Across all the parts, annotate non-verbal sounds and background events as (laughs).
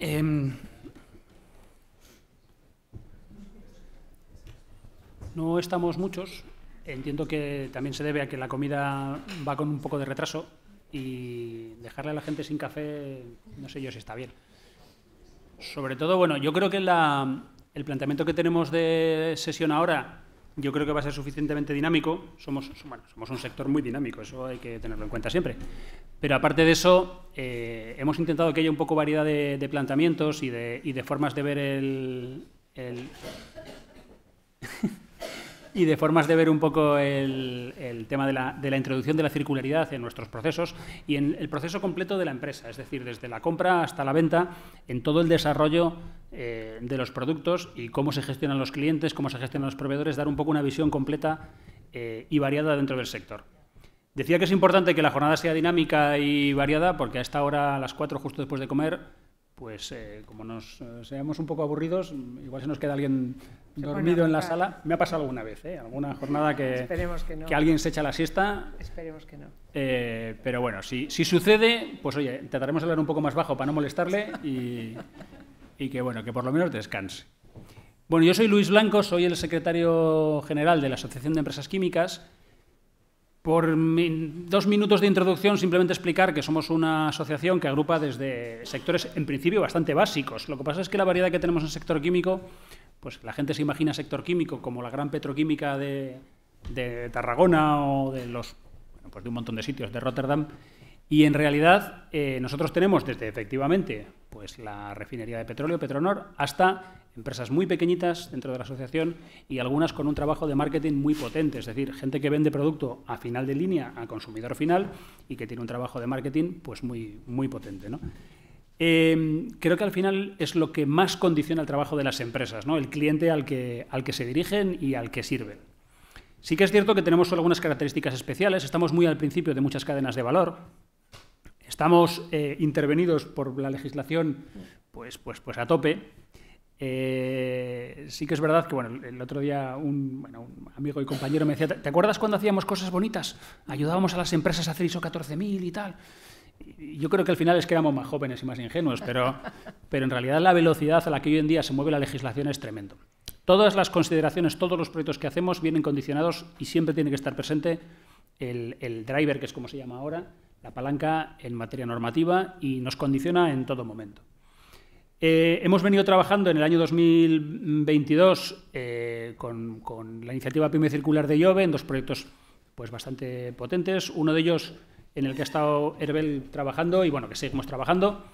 Em, no estamos muchos. Entiendo que también se debe a que la comida va con un poco de retraso y dejarle a la gente sin café, no sé yo si está bien. Sobre todo, bueno, yo creo que el planteamiento que tenemos de sesión ahora yo creo que va a ser suficientemente dinámico. Somos, somos un sector muy dinámico, eso hay que tenerlo en cuenta siempre. Pero aparte de eso, eh, hemos intentado que haya un poco variedad de, planteamientos y de, formas de ver el, (laughs) y de formas de ver un poco el, tema de la, de la, introducción de la circularidad en nuestros procesos y en el proceso completo de la empresa, es decir, desde la compra hasta la venta, en todo el desarrollo eh, de los productos y cómo se gestionan los clientes, cómo se gestionan los proveedores, dar un poco una visión completa eh, y variada dentro del sector. Decía que es importante que la jornada sea dinámica y variada, porque a esta hora, a las 4, justo después de comer, pues eh, como nos seamos un poco aburridos, igual se nos queda alguien dormido en la sala. Me ha pasado alguna vez, ¿eh? alguna jornada que, que, alguien se echa la siesta. Esperemos que no. pero bueno, si, si sucede, pues oye, trataremos de hablar un poco más bajo para no molestarle y, y que, bueno, que por lo menos descanse. Bueno, yo soy Luis Blanco, soy el secretario general de la Asociación de Empresas Químicas. Por dos minutos de introducción, simplemente explicar que somos una asociación que agrupa desde sectores, en principio, bastante básicos. Lo que pasa es que la variedad que tenemos en el sector químico, pues la gente se imagina sector químico como la gran petroquímica de, Tarragona o de los, pues de un montón de sitios, de Rotterdam, y en realidad eh, nosotros tenemos desde efectivamente pues, la refinería de petróleo, Petronor, hasta empresas muy pequeñitas dentro de la asociación y algunas con un trabajo de marketing muy potente, es decir, gente que vende producto a final de línea, a consumidor final y que tiene un trabajo de marketing pues muy, muy potente. Em, creo que al final es lo que más condiciona el trabajo de las empresas, ¿no? el cliente al que, al que se dirigen y al que sirven. Sí que es cierto que tenemos algunas características especiales, estamos muy al principio de muchas cadenas de valor, Estamos eh, intervenidos por la legislación pues, pues, pues a tope. Eh, sí que es verdad que el otro día un, amigo y compañero me decía, ¿te acuerdas cuando hacíamos cosas bonitas? Ayudábamos a las empresas a hacer ISO 14000 y tal. yo creo que al final es que éramos más jóvenes y más ingenuos, pero, pero en realidad la velocidad a la que hoy en día se mueve la legislación es tremendo. Todas las consideraciones, todos los proyectos que hacemos vienen condicionados y siempre tiene que estar presente el driver, que es como se llama ahora, la palanca en materia normativa y nos condiciona en todo momento. Eh, hemos venido trabajando en el año 2022 eh, con, la iniciativa PYME Circular de IOVE en dos proyectos pues, bastante potentes. Uno de ellos en el que ha estado Herbel trabajando y bueno, que seguimos trabajando.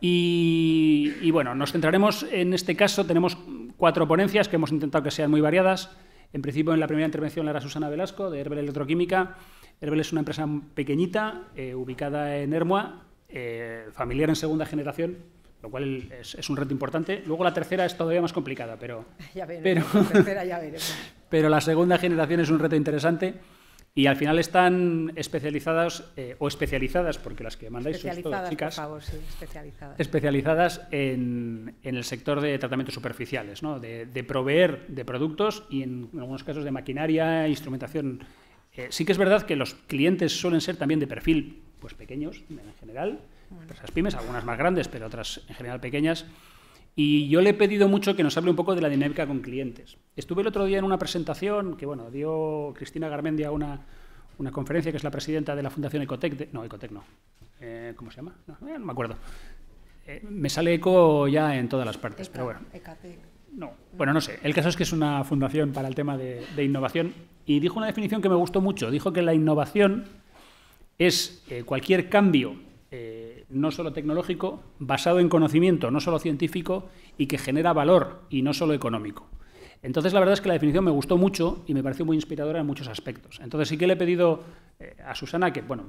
Y, y bueno, nos centraremos en este caso, tenemos cuatro ponencias que hemos intentado que sean muy variadas. En principio, en la primera intervención la era Susana Velasco, de Herbel Electroquímica. Herbel es una empresa pequeñita, eh, ubicada en Hermoa, eh, familiar en segunda generación, lo cual es, un reto importante. Luego la tercera es todavía más complicada, pero... (laughs) (laughs) pero la segunda generación es un reto interesante. Y al final están especializadas eh, o especializadas, porque las que mandáis son chicas. especializadas. Especializadas en, en, el sector de tratamientos superficiales, ¿no? de, proveer de productos y en algunos casos de maquinaria, instrumentación. Eh, sí que es verdad que los clientes suelen ser también de perfil pues pequeños en general, esas pymes, algunas más grandes, pero otras en general pequeñas. Y yo le he pedido mucho que nos hable un poco de la dinámica con clientes. Estuve el otro día en una presentación que bueno, dio Cristina Garmendia una, una conferencia, que es la presidenta de la Fundación Ecotec. no, Ecotec no. Eh, ¿Cómo se llama? No, eh, me acuerdo. Eh, me sale eco ya en todas las partes, pero bueno. No, bueno, no sé. El caso es que es una fundación para el tema de, innovación y dijo una definición que me gustó mucho. Dijo que la innovación es cualquier cambio no solo tecnológico, basado en conocimiento, no solo científico, y que genera valor y no solo económico. Entonces, la verdad es que la definición me gustó mucho y me pareció muy inspiradora en muchos aspectos. Entonces, sí que le he pedido eh, a Susana que, bueno,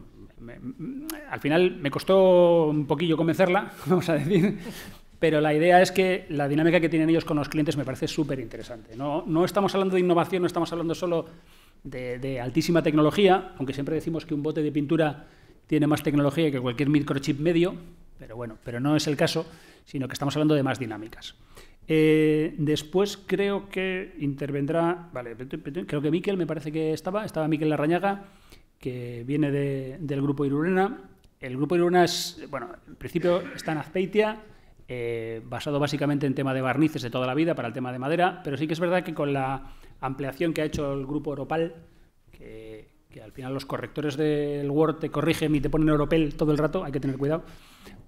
al final me costó un poquillo convencerla, (laughs) vamos a decir, pero la idea es que la dinámica que tienen ellos con los clientes me parece súper interesante. No, estamos hablando de innovación, no estamos hablando solo de altísima tecnología, aunque siempre decimos que un bote de pintura tiene más tecnología que cualquier microchip medio, pero bueno, pero no es el caso, sino que estamos hablando de más dinámicas. Eh, después creo que intervendrá, vale, creo que Miquel me parece que estaba, estaba Miquel Larrañaga, que viene del grupo Irurena. El grupo Irurena es, bueno, en principio está en Azpeitia, eh, basado básicamente en tema de barnices de toda la vida para el tema de madera, pero sí que es verdad que con la ampliación que ha hecho el grupo Europal, que al final los correctores del Word te corrigen y te ponen Oropel todo el rato, hay que tener cuidado,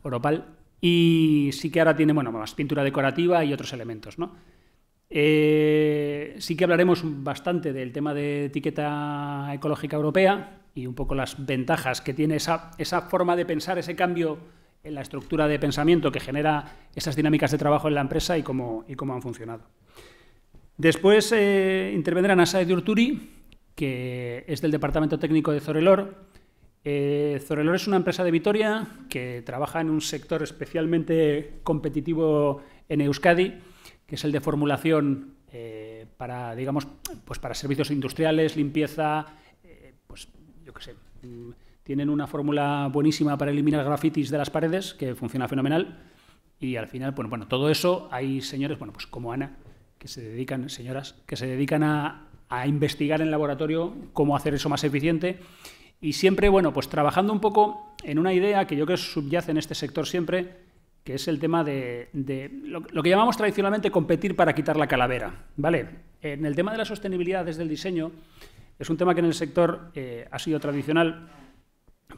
Oropal, y sí que ahora tiene, bueno, más pintura decorativa y otros elementos, eh, sí que hablaremos bastante del tema de etiqueta ecológica europea y un poco las ventajas que tiene esa, forma de pensar, ese cambio en la estructura de pensamiento que genera esas dinámicas de trabajo en la empresa y cómo, han funcionado. Después eh, intervendrá Nasa de Urturi que es del Departamento Técnico de Zorelor. Eh, Zorelor es una empresa de Vitoria que trabaja en un sector especialmente competitivo en Euskadi, que es el de formulación eh, para, digamos, pues para servicios industriales, limpieza, eh, pues yo sé. Mm, tienen una fórmula buenísima para eliminar grafitis de las paredes que funciona fenomenal. Y al final, bueno, bueno, todo eso hay señores, bueno, pues como Ana, que se dedican, señoras, que se dedican a, a investigar en laboratorio cómo hacer eso más eficiente. Y siempre, bueno, pues trabajando un poco en una idea que yo creo que subyace en este sector siempre, que es el tema de, lo, que llamamos tradicionalmente competir para quitar la calavera. ¿vale? En el tema de la sostenibilidad desde el diseño, es un tema que en el sector eh, ha sido tradicional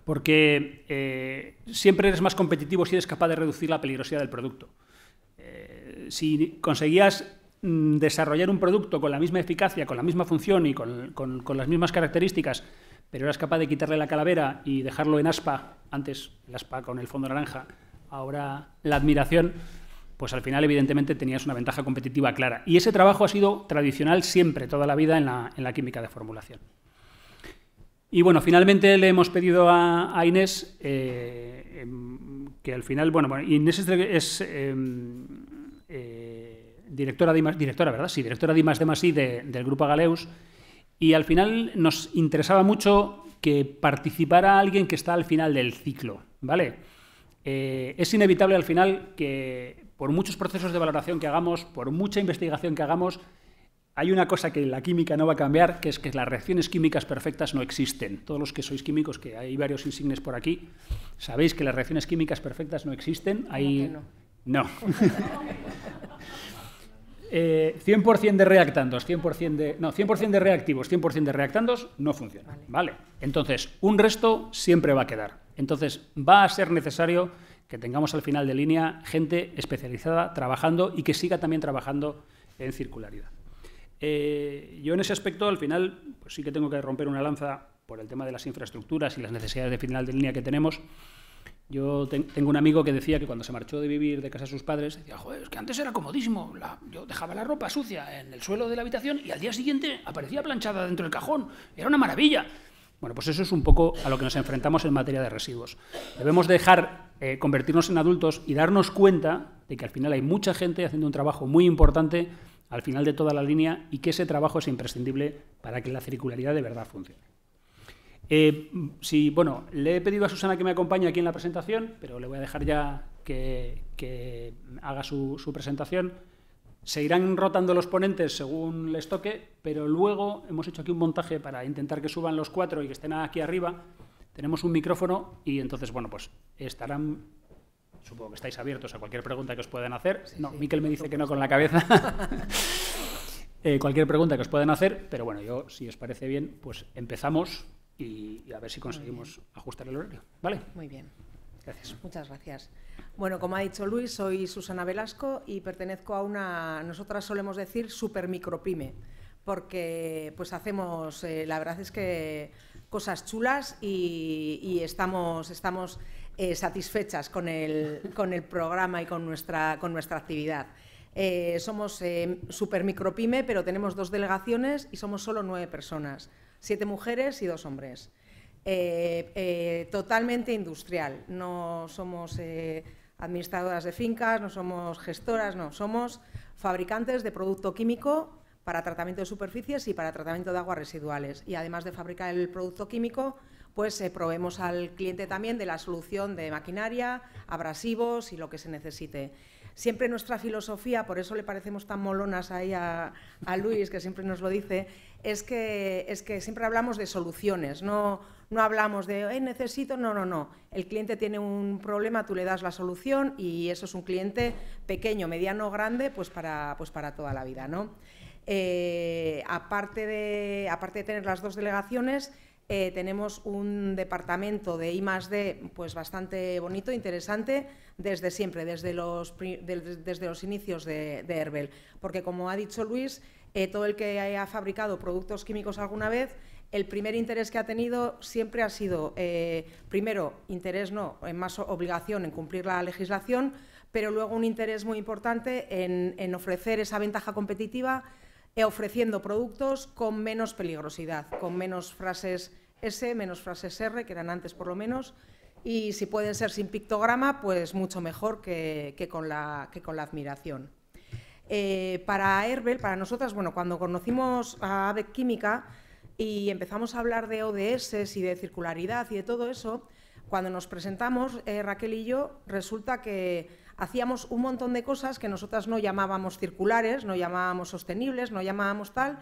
porque eh, siempre eres más competitivo si eres capaz de reducir la peligrosidad del producto. Eh, si conseguías Mm, desarrollar un producto con la misma eficacia, con la misma función y con, las mismas características, pero eras capaz de quitarle la calavera y dejarlo en aspa, antes el aspa con el fondo naranja, ahora la admiración, pues al final evidentemente tenías una ventaja competitiva clara. Y ese trabajo ha sido tradicional siempre, toda la vida en la, química de formulación. Y bueno, finalmente le hemos pedido a, Inés eh, em, que al final, bueno, bueno Inés es... Em, eh, directora de directora, ¿verdad? Sí, directora de más de del grupo Galeus Y al final nos interesaba mucho que participara alguien que está al final del ciclo, ¿vale? Eh, es inevitable al final que por muchos procesos de valoración que hagamos, por mucha investigación que hagamos, hay una cosa que la química no va a cambiar, que es que las reacciones químicas perfectas no existen. Todos los que sois químicos, que hay varios insignes por aquí, sabéis que las reacciones químicas perfectas no existen. Hay... No. no. 100% eh, de reactandos, 100% de. No, 100% de reactivos, 100% de reactandos no funciona. Vale. Entonces, un resto siempre va a quedar. Entonces, va a ser necesario que tengamos al final de línea gente especializada trabajando y que siga también trabajando en circularidad. Eh, yo en ese aspecto, al final, pues sí que tengo que romper una lanza por el tema de las infraestructuras y las necesidades de final de línea que tenemos. Yo tengo un amigo que decía que cuando se marchó de vivir de casa de sus padres, decía, joder, es que antes era comodísimo. yo dejaba la ropa sucia en el suelo de la habitación y al día siguiente aparecía planchada dentro del cajón. Era una maravilla. Bueno, pues eso es un poco a lo que nos enfrentamos en materia de residuos. Debemos dejar eh, convertirnos en adultos y darnos cuenta de que al final hay mucha gente haciendo un trabajo muy importante al final de toda la línea y que ese trabajo es imprescindible para que la circularidad de verdad funcione. Eh, bueno, le he pedido a Susana que me acompañe aquí en la presentación, pero le voy a dejar ya que, haga su, presentación. Se irán rotando los ponentes según les toque, pero luego hemos hecho aquí un montaje para intentar que suban los cuatro y que estén aquí arriba. Tenemos un micrófono y entonces, bueno, pues estarán, supongo que estáis abiertos a cualquier pregunta que os puedan hacer. no, Miquel me dice que no con la cabeza. (laughs) Eh, cualquier pregunta que os puedan hacer, pero bueno, yo, si os parece bien, pues empezamos y, a ver si conseguimos ajustar el horario. ¿Vale? Muy bien. Gracias. Muchas gracias. Bueno, como ha dicho Luis, soy Susana Velasco y pertenezco a una, nosotras solemos decir, super micropyme porque pues hacemos, eh, la verdad es que cosas chulas y, estamos, estamos eh, satisfechas con el, (laughs) con el, programa y con nuestra, con nuestra actividad. Eh, somos eh, micropyme pero tenemos dos delegaciones y somos solo nueve personas siete mujeres y dos hombres. Eh, eh, totalmente industrial, no somos eh, administradoras de fincas, no somos gestoras, no, somos fabricantes de producto químico para tratamiento de superficies y para tratamiento de aguas residuales. Y además de fabricar el producto químico, pues proveemos al cliente también de la solución de maquinaria, abrasivos y lo que se necesite siempre nuestra filosofía, por eso le parecemos tan molonas ahí a, Luis, que siempre nos lo dice, es que, siempre hablamos de soluciones, no, hablamos de necesito, no, no, no. El cliente tiene un problema, tú le das la solución y eso es un cliente pequeño, mediano, o grande, pues, pues para, toda la vida. Eh, aparte, de, tener las dos delegaciones, eh, tenemos un departamento de I +D, pues bastante bonito, interesante, desde siempre, desde los, inicios de, de Herbel. Porque como ha dicho Luis, eh, todo el que haya fabricado productos químicos alguna vez, el primer interés que ha tenido siempre ha sido, eh, primero, interés no, en eh, más obligación en cumplir la legislación, pero luego un interés muy importante en, ofrecer esa ventaja competitiva ofreciendo productos con menos peligrosidad, con menos frases S, menos frases R, que eran antes por lo menos, y si pueden ser sin pictograma, pues mucho mejor que con la admiración. Eh, para Herbel, para nosotras, bueno, cuando conocimos a Ave Química y empezamos a hablar de ODS y de circularidad y de todo eso, cuando nos presentamos, eh, Raquel y yo, resulta que hacíamos un montón de cosas que nosotras no llamábamos circulares, no llamábamos sostenibles, no llamábamos tal,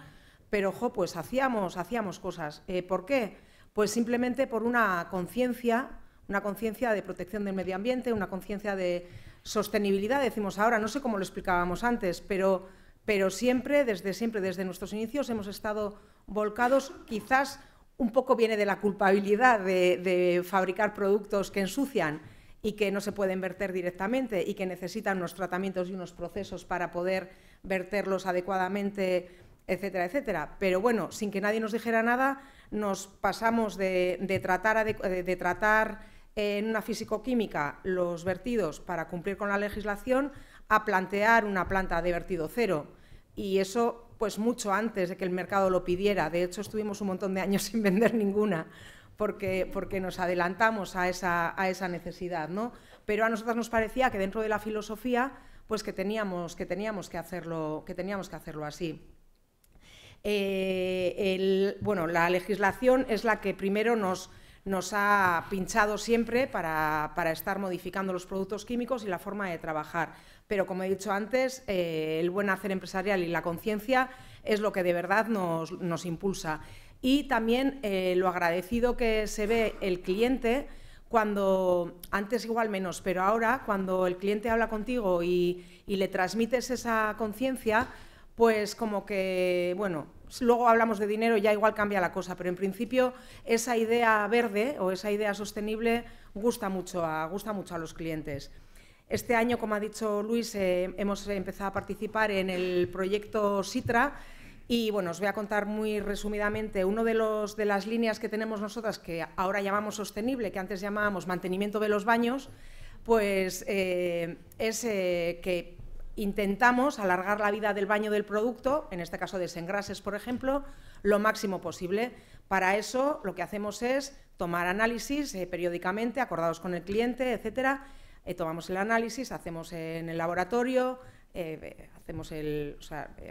pero ojo, pues hacíamos, hacíamos cosas. Eh, ¿Por qué? Pues simplemente por una conciencia, una conciencia de protección del medio ambiente, una conciencia de sostenibilidad, decimos ahora, no sé cómo lo explicábamos antes, pero, pero siempre, desde siempre, desde nuestros inicios, hemos estado volcados, quizás un poco viene de la culpabilidad de, fabricar productos que ensucian y que no se pueden verter directamente y que necesitan unos tratamientos y unos procesos para poder verterlos adecuadamente, etcétera, etcétera. Pero bueno, sin que nadie nos dijera nada, nos pasamos de, tratar, de tratar en una fisicoquímica los vertidos para cumplir con la legislación a plantear una planta de vertido cero. Y eso pues mucho antes de que el mercado lo pidiera. De hecho, estuvimos un montón de años (laughs) sin vender ninguna porque, porque nos adelantamos a esa, a esa necesidad. ¿no? Pero a nosotras nos parecía que dentro de la filosofía pues que teníamos que, teníamos que, hacerlo, que, teníamos que hacerlo así. Eh, bueno, la legislación es la que primero nos, nos ha pinchado siempre para, estar modificando los productos químicos y la forma de trabajar. Pero como he dicho antes, eh, el buen hacer empresarial y la conciencia es lo que de verdad nos, impulsa. Y también eh, lo agradecido que se ve el cliente cuando, antes igual menos, pero ahora cuando el cliente habla contigo y, y le transmites esa conciencia, pues como que, bueno, pues, luego hablamos de dinero, ya igual cambia la cosa, pero en principio esa idea verde o esa idea sostenible gusta mucho a, gusta mucho a los clientes. Este año, como ha dicho Luis, eh, hemos empezado a participar en el proyecto Sitra y bueno, os voy a contar muy resumidamente uno de, los, de las líneas que tenemos nosotras que ahora llamamos sostenible, que antes llamábamos mantenimiento de los baños, pues eh, es eh, que intentamos alargar la vida del baño del producto, en este caso desengrases, por ejemplo, lo máximo posible. Para eso lo que hacemos es tomar análisis eh, periódicamente, acordados con el cliente, etcétera. Eh, tomamos el análisis, hacemos en el laboratorio, eh, hacemos el,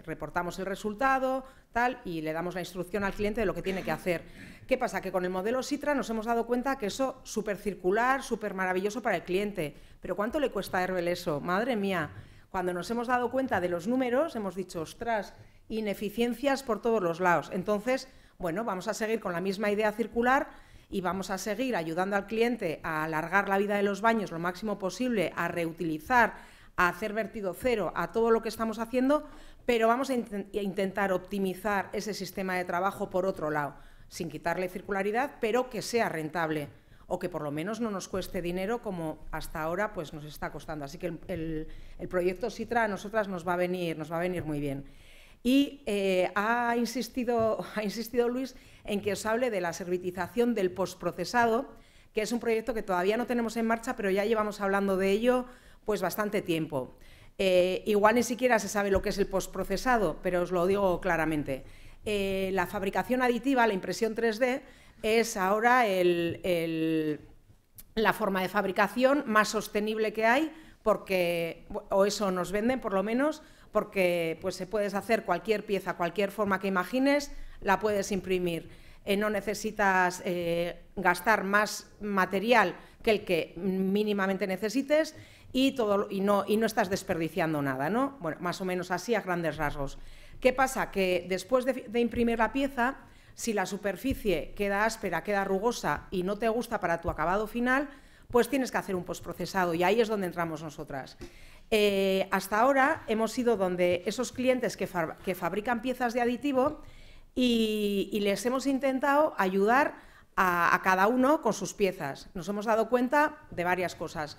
reportamos el resultado tal, y le damos la instrucción al cliente de lo que tiene que hacer. ¿Qué pasa? Que con el modelo Sitra nos hemos dado cuenta que eso súper circular, súper maravilloso para el cliente. Pero ¿cuánto le cuesta a Herbel eso? Madre mía cuando nos hemos dado cuenta de los números, hemos dicho, ostras, ineficiencias por todos los lados. Entonces, bueno, vamos a seguir con la misma idea circular y vamos a seguir ayudando al cliente a alargar la vida de los baños lo máximo posible, a reutilizar, a hacer vertido cero, a todo lo que estamos haciendo, pero vamos a, intentar optimizar ese sistema de trabajo por otro lado, sin quitarle circularidad, pero que sea rentable o que por lo menos no nos cueste dinero como hasta ahora pues nos está costando. Así que el, proyecto Citra a nosotras nos va a venir, nos va a venir muy bien. Y eh, ha, insistido, (laughs) ha insistido Luis en que os hable de la servitización del postprocesado, que es un proyecto que todavía no tenemos en marcha, pero ya llevamos hablando de ello pues bastante tiempo. Eh, igual ni siquiera se sabe lo que es el postprocesado, pero os lo digo claramente. Eh, la fabricación aditiva, la impresión 3D, es ahora la forma de fabricación más sostenible que hay, porque, o eso nos venden por lo menos, porque pues, se puedes hacer cualquier pieza, cualquier forma que imagines, la puedes imprimir. Eh, no necesitas eh, gastar más material que el que mínimamente necesites y, todo, y, no, y no estás desperdiciando nada, ¿no? Bueno, más o menos así a grandes rasgos. ¿Qué pasa? Que después de imprimir la pieza, si la superficie queda áspera, queda rugosa y no te gusta para tu acabado final, pues tienes que hacer un postprocesado y ahí es donde entramos nosotras. Eh, hasta ahora hemos sido donde esos clientes que, fabrican piezas de aditivo y, les hemos intentado ayudar a, a, cada uno con sus piezas. Nos hemos dado cuenta de varias cosas.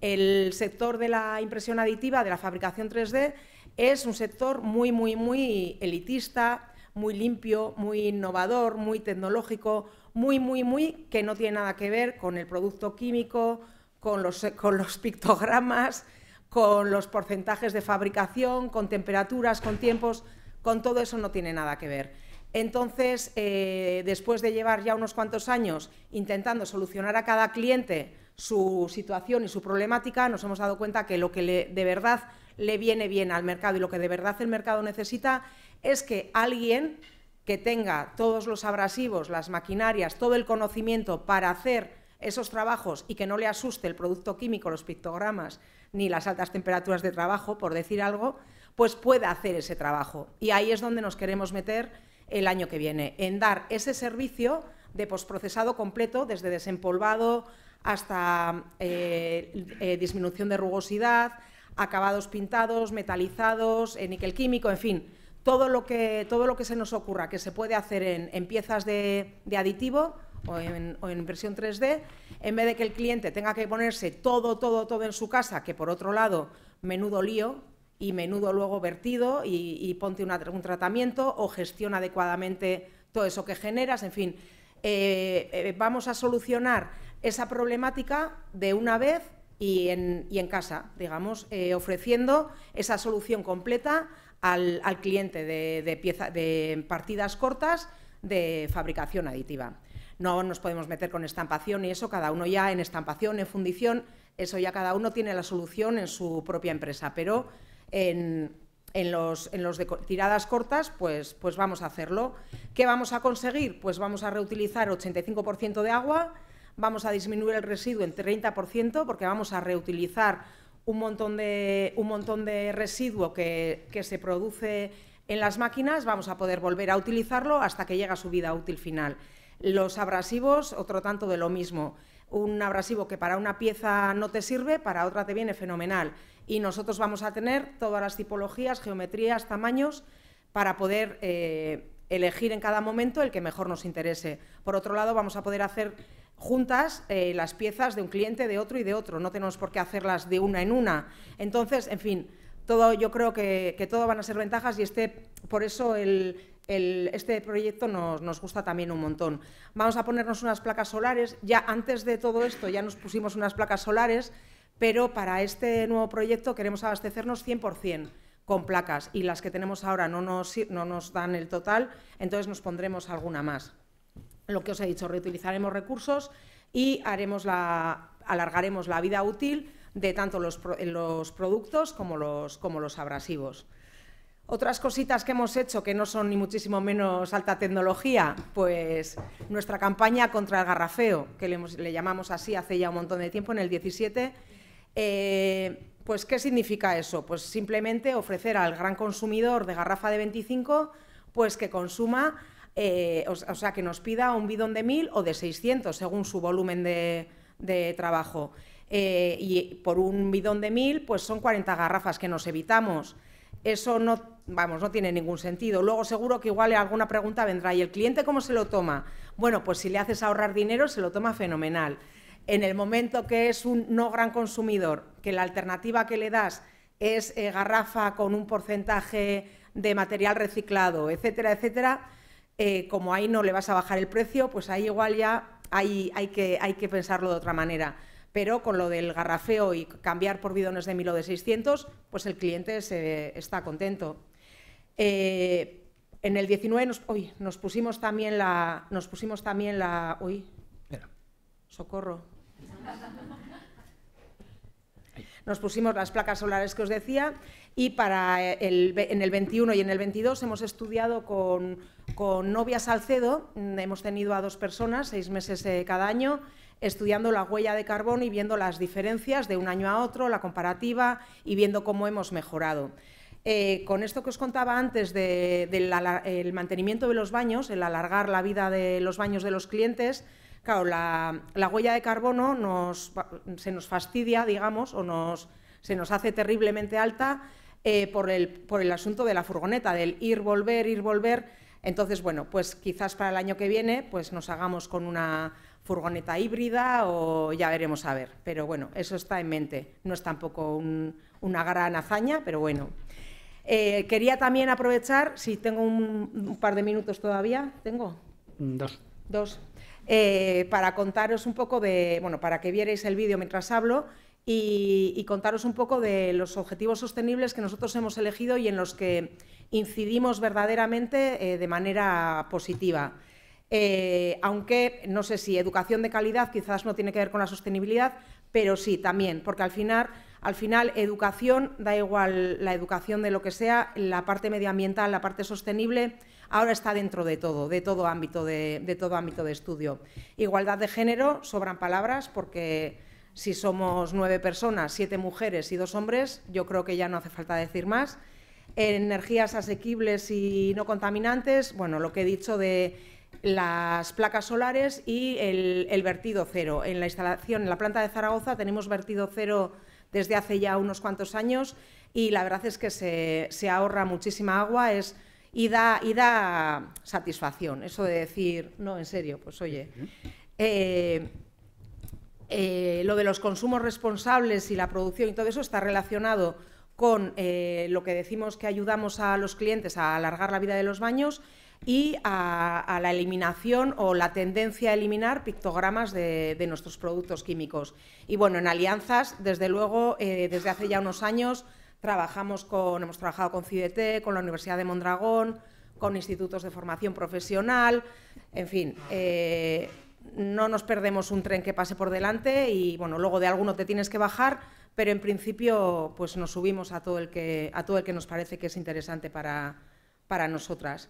El sector de la impresión aditiva, de la fabricación 3D, es un sector muy, muy, muy elitista, muy limpio, muy innovador, muy tecnológico, muy, muy, muy, que no tiene nada que ver con el producto químico, con los, eh, con los (laughs) pictogramas, con los porcentajes de fabricación, con temperaturas, con tiempos, con todo eso no tiene nada que ver. Entonces, eh, después de llevar ya unos cuantos años intentando solucionar a cada cliente su situación y su problemática, nos hemos dado cuenta que lo que le, de verdad le viene bien al mercado y lo que de verdad el mercado necesita es que alguien que tenga todos los abrasivos, las maquinarias, todo el conocimiento para hacer esos trabajos y que no le asuste el producto químico, los pictogramas, ni las altas temperaturas de trabajo, por decir algo, pues pueda hacer ese trabajo. Y ahí es donde nos queremos meter el año que viene, en dar ese servicio de posprocesado completo, desde desempolvado hasta eh, eh, disminución de rugosidad, acabados pintados, metalizados, eh, níquel químico, en fin, todo lo que, todo lo que se nos ocurra que se puede hacer en, piezas de, aditivo o en, versión 3D, en vez de que el cliente tenga que ponerse todo, todo, todo en su casa, que por otro lado, menudo lío y menudo luego vertido y, ponte un tratamiento o gestiona adecuadamente todo eso que generas, en fin, eh, eh, vamos a solucionar esa problemática de una vez y en, casa, digamos, eh, ofreciendo esa solución completa al, cliente de, de partidas cortas de fabricación aditiva. No nos podemos meter con estampación y eso, cada uno ya en estampación, en fundición, eso ya cada uno tiene la solución en su propia empresa, pero en, los, en los de tiradas cortas, pues, pues vamos a hacerlo. ¿Qué vamos a conseguir? Pues vamos a reutilizar 85% de agua, vamos a disminuir el residuo en 30% porque vamos a reutilizar un montón de, un montón de residuo que, se produce en las máquinas, vamos a poder volver a utilizarlo hasta que llega a su vida útil final. Los abrasivos, otro tanto de lo mismo. Un abrasivo que para una pieza no te sirve, para otra te viene fenomenal. Y nosotros vamos a tener todas las tipologías, geometrías, tamaños, para poder eh, elegir en cada momento el que mejor nos interese. Por otro lado, vamos a poder hacer juntas eh, las piezas de un cliente, de otro y de otro. No tenemos por qué hacerlas de una en una. Entonces, en fin, todo, yo creo que, todo van a ser ventajas y este, por eso este proyecto nos, gusta también un montón. Vamos a ponernos unas placas solares. Ya antes de todo esto ya nos pusimos unas placas solares, pero para este nuevo proyecto queremos abastecernos 100% con placas y las que tenemos ahora no nos dan el total, entonces nos pondremos alguna más lo que os he dicho, reutilizaremos recursos y haremos la, alargaremos la vida útil de tanto los, productos como los, como los abrasivos. Otras cositas que hemos hecho que no son ni muchísimo menos alta tecnología, pues nuestra campaña contra el garrafeo, que le, llamamos así hace ya un montón de tiempo, en el 17. Eh, pues, ¿qué significa eso? Pues simplemente ofrecer al gran consumidor de garrafa de 25 pues que consuma eh, o, sea, que nos pida un bidón de 1000 o de 600, según su volumen de, trabajo. Eh, y por un bidón de 1000, pues son 40 garrafas que nos evitamos. Eso no, vamos, no tiene ningún sentido. Luego seguro que igual alguna pregunta vendrá. ¿Y el cliente cómo se lo toma? Bueno, pues si le haces ahorrar dinero, se lo toma fenomenal. En el momento que es un no gran consumidor, que la alternativa que le das es eh, garrafa con un porcentaje de material reciclado, etcétera, etcétera, eh, como ahí no le vas a bajar el precio, pues ahí igual ya hay, que, hay que pensarlo de otra manera. Pero con lo del garrafeo y cambiar por bidones de 1000 o de 600, pues el cliente se, está contento. Eh, en el 19 nos, nos pusimos también la... Nos pusimos también la uy, socorro. Nos pusimos las placas solares que os decía y para el, en el 21 y en el 22 hemos estudiado con, con Novia Salcedo, mm, hemos tenido a dos personas, seis meses eh, cada año, estudiando la huella de carbono y viendo las diferencias de un año a otro, la comparativa y viendo cómo hemos mejorado. Eh, con esto que os contaba antes del mantenimiento de los baños, el alargar la vida de los baños de los clientes, claro, la, la huella de carbono nos, se nos fastidia, digamos, o nos, se nos hace terriblemente alta eh, por, el, por el asunto de la furgoneta, del ir, volver, ir, volver. Entonces, bueno, pues quizás para el año que viene pues nos hagamos con una furgoneta híbrida o ya veremos a ver. Pero bueno, eso está en mente. No es tampoco una gran hazaña, pero bueno. Eh, quería también aprovechar, si tengo un, par de minutos todavía, ¿tengo? Mm, dos. Dos. Eh, para contaros un poco de, bueno, para que vierais el vídeo mientras hablo, y, contaros un poco de los objetivos sostenibles que nosotros hemos elegido y en los que incidimos verdaderamente eh, de manera positiva. Eh, aunque no sé si educación de calidad quizás no tiene que ver con la sostenibilidad, pero sí también, porque al final, al final educación, da igual la educación de lo que sea, la parte medioambiental, la parte sostenible, ahora está dentro de todo, de todo ámbito de todo ámbito de estudio. Igualdad de género, sobran palabras, porque si somos nueve personas, siete mujeres y dos hombres, yo creo que ya no hace falta decir más. Energías asequibles y no contaminantes, bueno, lo que he dicho de las placas solares y el, vertido cero. En la instalación, en la planta de Zaragoza, tenemos vertido cero desde hace ya unos cuantos años y la verdad es que se, ahorra muchísima agua y, da, y da satisfacción. Eso de decir, no, en serio, pues oye. Eh, lo de los consumos responsables y la producción y todo eso está relacionado con eh, lo que decimos que ayudamos a los clientes a alargar la vida de los baños y a, la eliminación o la tendencia a eliminar pictogramas de, nuestros productos químicos. Y bueno, en alianzas, desde luego, eh, desde hace ya unos años trabajamos con, hemos trabajado con CIDT, con la Universidad de Mondragón, con institutos de formación profesional, en fin no nos perdemos un tren que pase por delante y bueno, luego de alguno te tienes que bajar, pero en principio pues nos subimos a todo el que, a todo el que nos parece que es interesante para, para nosotras.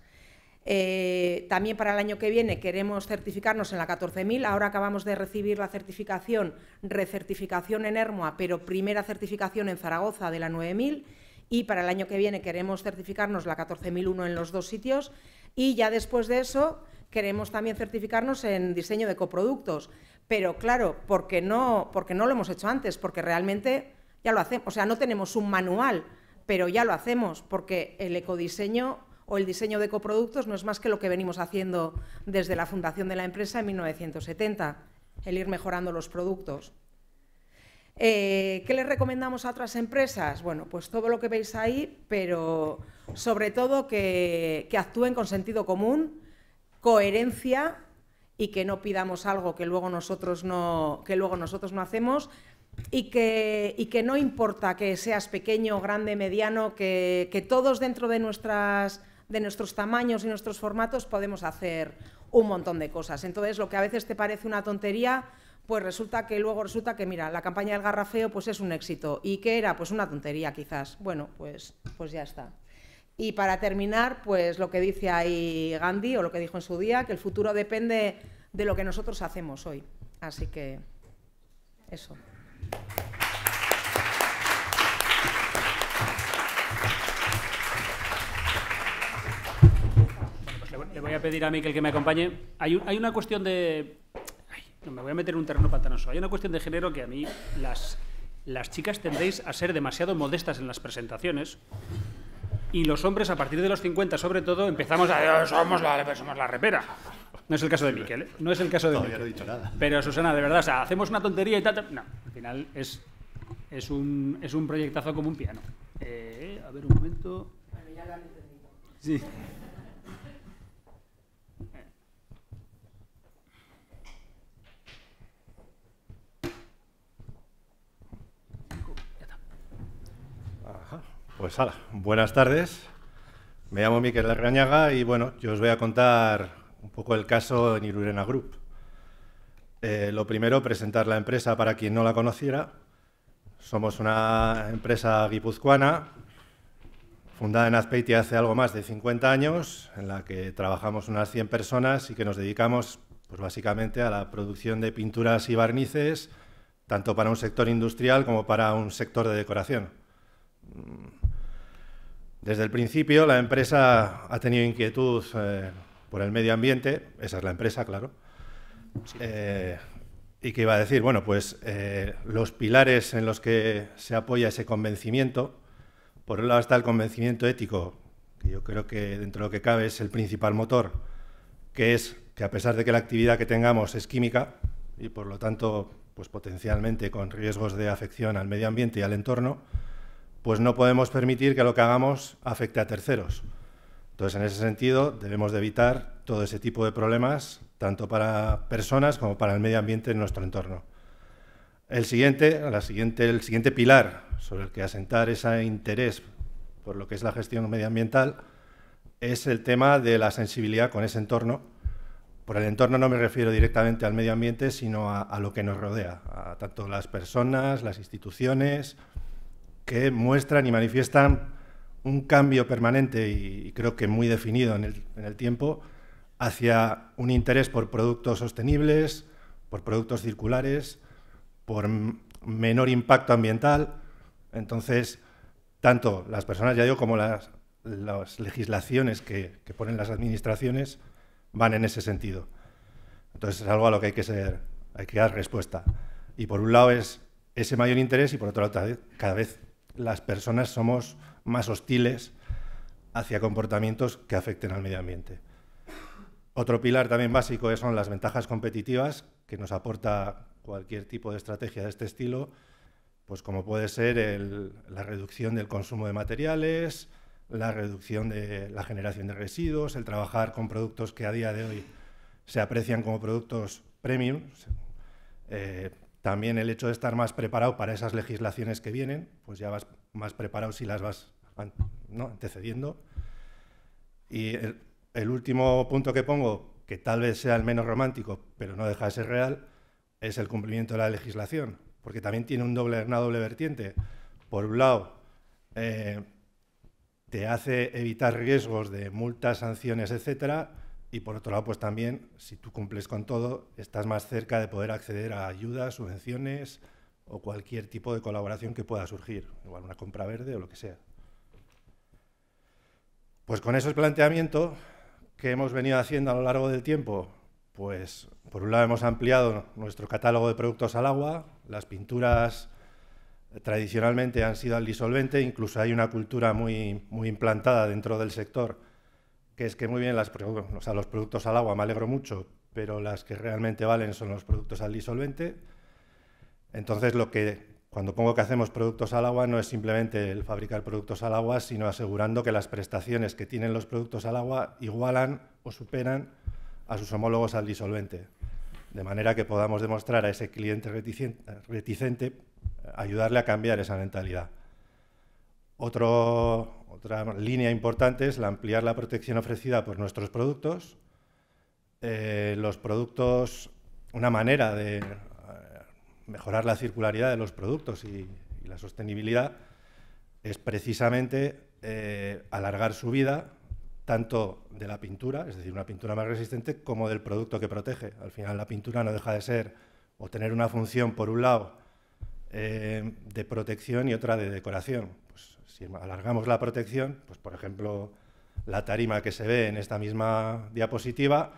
Eh, también para el año que viene queremos certificarnos en la 14.000. Ahora acabamos de recibir la certificación, recertificación en Hermoa, pero primera certificación en Zaragoza de la 9.000. Y para el año que viene queremos certificarnos la 14.001 en los dos sitios. Y ya después de eso, Queremos también certificarnos en diseño de coproductos, pero claro, porque no, porque no lo hemos hecho antes, porque realmente ya lo hacemos, o sea, no tenemos un manual, pero ya lo hacemos, porque el ecodiseño o el diseño de coproductos no es más que lo que venimos haciendo desde la fundación de la empresa en 1970, el ir mejorando los productos. Eh, ¿Qué les recomendamos a otras empresas? Bueno, pues todo lo que veis ahí, pero sobre todo que actúen con sentido común, coherencia y que no pidamos algo que luego nosotros no, que luego nosotros no hacemos y que, y que no importa que seas pequeño, grande, mediano, que, todos dentro de, nuestras, de nuestros tamaños y nuestros formatos podemos hacer un montón de cosas. Entonces, lo que a veces te parece una tontería, pues resulta que luego resulta que, mira, la campaña del garrafeo pues es un éxito. ¿Y qué era? Pues una tontería quizás. Bueno, pues, pues ya está. Y para terminar, pues lo que dice ahí Gandhi, o lo que dijo en su día, que el futuro depende de lo que nosotros hacemos hoy. Así que eso. Pues le voy a pedir a Miquel que me acompañe. Hay, una cuestión de... me voy a meter en un terreno pantanoso. Hay una cuestión de género que a mí las, las chicas tendréis a ser demasiado modestas en las presentaciones y los hombres, a partir de los 50, sobre todo, empezamos a. Oh, somos la, somos la repera. No es el caso de Miquel, ¿eh? No es el caso de Pero Susana, de verdad, o sea, hacemos una tontería y tal. No, al final es, un, es un proyectazo como un piano. Eh, a ver un momento. Sí. Pues hola, buenas tardes. Me llamo Miquel Larrañaga y bueno, yo os voy a contar un poco el caso de Irurena Group. Eh, lo primero, presentar la empresa para quien no la conociera. Somos una empresa guipuzcoana fundada en Azpeitia hace algo más de 50 años, en la que trabajamos unas 100 personas y que nos dedicamos pues básicamente a la producción de pinturas y barnices, tanto para un sector industrial como para un sector de decoración desde el principio la empresa ha tenido inquietud eh, por el medio ambiente, esa es la empresa, claro. Eh, y que iba a decir, bueno, pues eh, los pilares en los que se apoya ese convencimiento, por un lado está el convencimiento ético, que yo creo que dentro de lo que cabe es el principal motor, que es que a pesar de que la actividad que tengamos es química y por lo tanto pues potencialmente con riesgos de afección al medio ambiente y al entorno, pues no podemos permitir que lo que hagamos afecte a terceros. Entonces, en ese sentido, debemos de evitar todo ese tipo de problemas, tanto para personas como para el medio ambiente en nuestro entorno. El siguiente, el siguiente pilar sobre el que asentar ese interés por lo que es la gestión medioambiental es el tema de la sensibilidad con ese entorno. Por el entorno no me refiero directamente al medio ambiente, sino a lo que nos rodea, a tanto las personas, las instituciones, que muestran y manifiestan un cambio permanente y creo que muy definido en el, tiempo hacia un interés por productos sostenibles, por productos circulares, por menor impacto ambiental. Entonces, tanto las personas, ya digo, como las, legislaciones que, ponen las administraciones van en ese sentido. Entonces, es algo a lo que hay que, ser, hay que dar respuesta. Y por un lado es ese mayor interés y por otro lado cada vez las personas somos más hostiles hacia comportamientos que afecten al medio ambiente. Otro pilar también básico son las ventajas competitivas que nos aporta cualquier tipo de estrategia de este estilo, pues como puede ser la reducción del consumo de materiales, la reducción de la generación de residuos, el trabajar con productos que a día de hoy se aprecian como productos premium, eh, también el hecho de estar más preparado para esas legislaciones que vienen, pues ya vas más preparado si las vas ¿no? antecediendo. Y el, último punto que pongo, que tal vez sea el menos romántico, pero no deja de ser real, es el cumplimiento de la legislación, porque también tiene un doble, una doble vertiente. Por un lado, eh, te hace evitar riesgos de multas, sanciones, etcétera, y por otro lado, pues también, si tú cumples con todo, estás más cerca de poder acceder a ayudas, subvenciones o cualquier tipo de colaboración que pueda surgir, igual una compra verde o lo que sea. Pues con ese planteamiento que hemos venido haciendo a lo largo del tiempo, pues por un lado hemos ampliado nuestro catálogo de productos al agua, las pinturas eh, tradicionalmente han sido al disolvente, incluso hay una cultura muy, muy implantada dentro del sector que es que muy bien los productos al agua me alegro mucho, pero las que realmente valen son los productos al disolvente. Entonces, lo que cuando pongo que hacemos productos al agua no es simplemente el fabricar productos al agua, sino asegurando que las prestaciones que tienen los productos al agua igualan o superan a sus homólogos al disolvente, de manera que podamos demostrar a ese cliente reticente ayudarle a cambiar esa mentalidad. Otro, otra línea importante es la ampliar la protección ofrecida por nuestros productos. Eh, los productos, una manera de eh, mejorar la circularidad de los productos y, la sostenibilidad es precisamente eh, alargar su vida tanto de la pintura, es decir, una pintura más resistente, como del producto que protege. Al final la pintura no deja de ser o tener una función, por un lado, de protección y otra de decoración si alargamos la protección, pues por ejemplo, la tarima que se ve en esta misma diapositiva,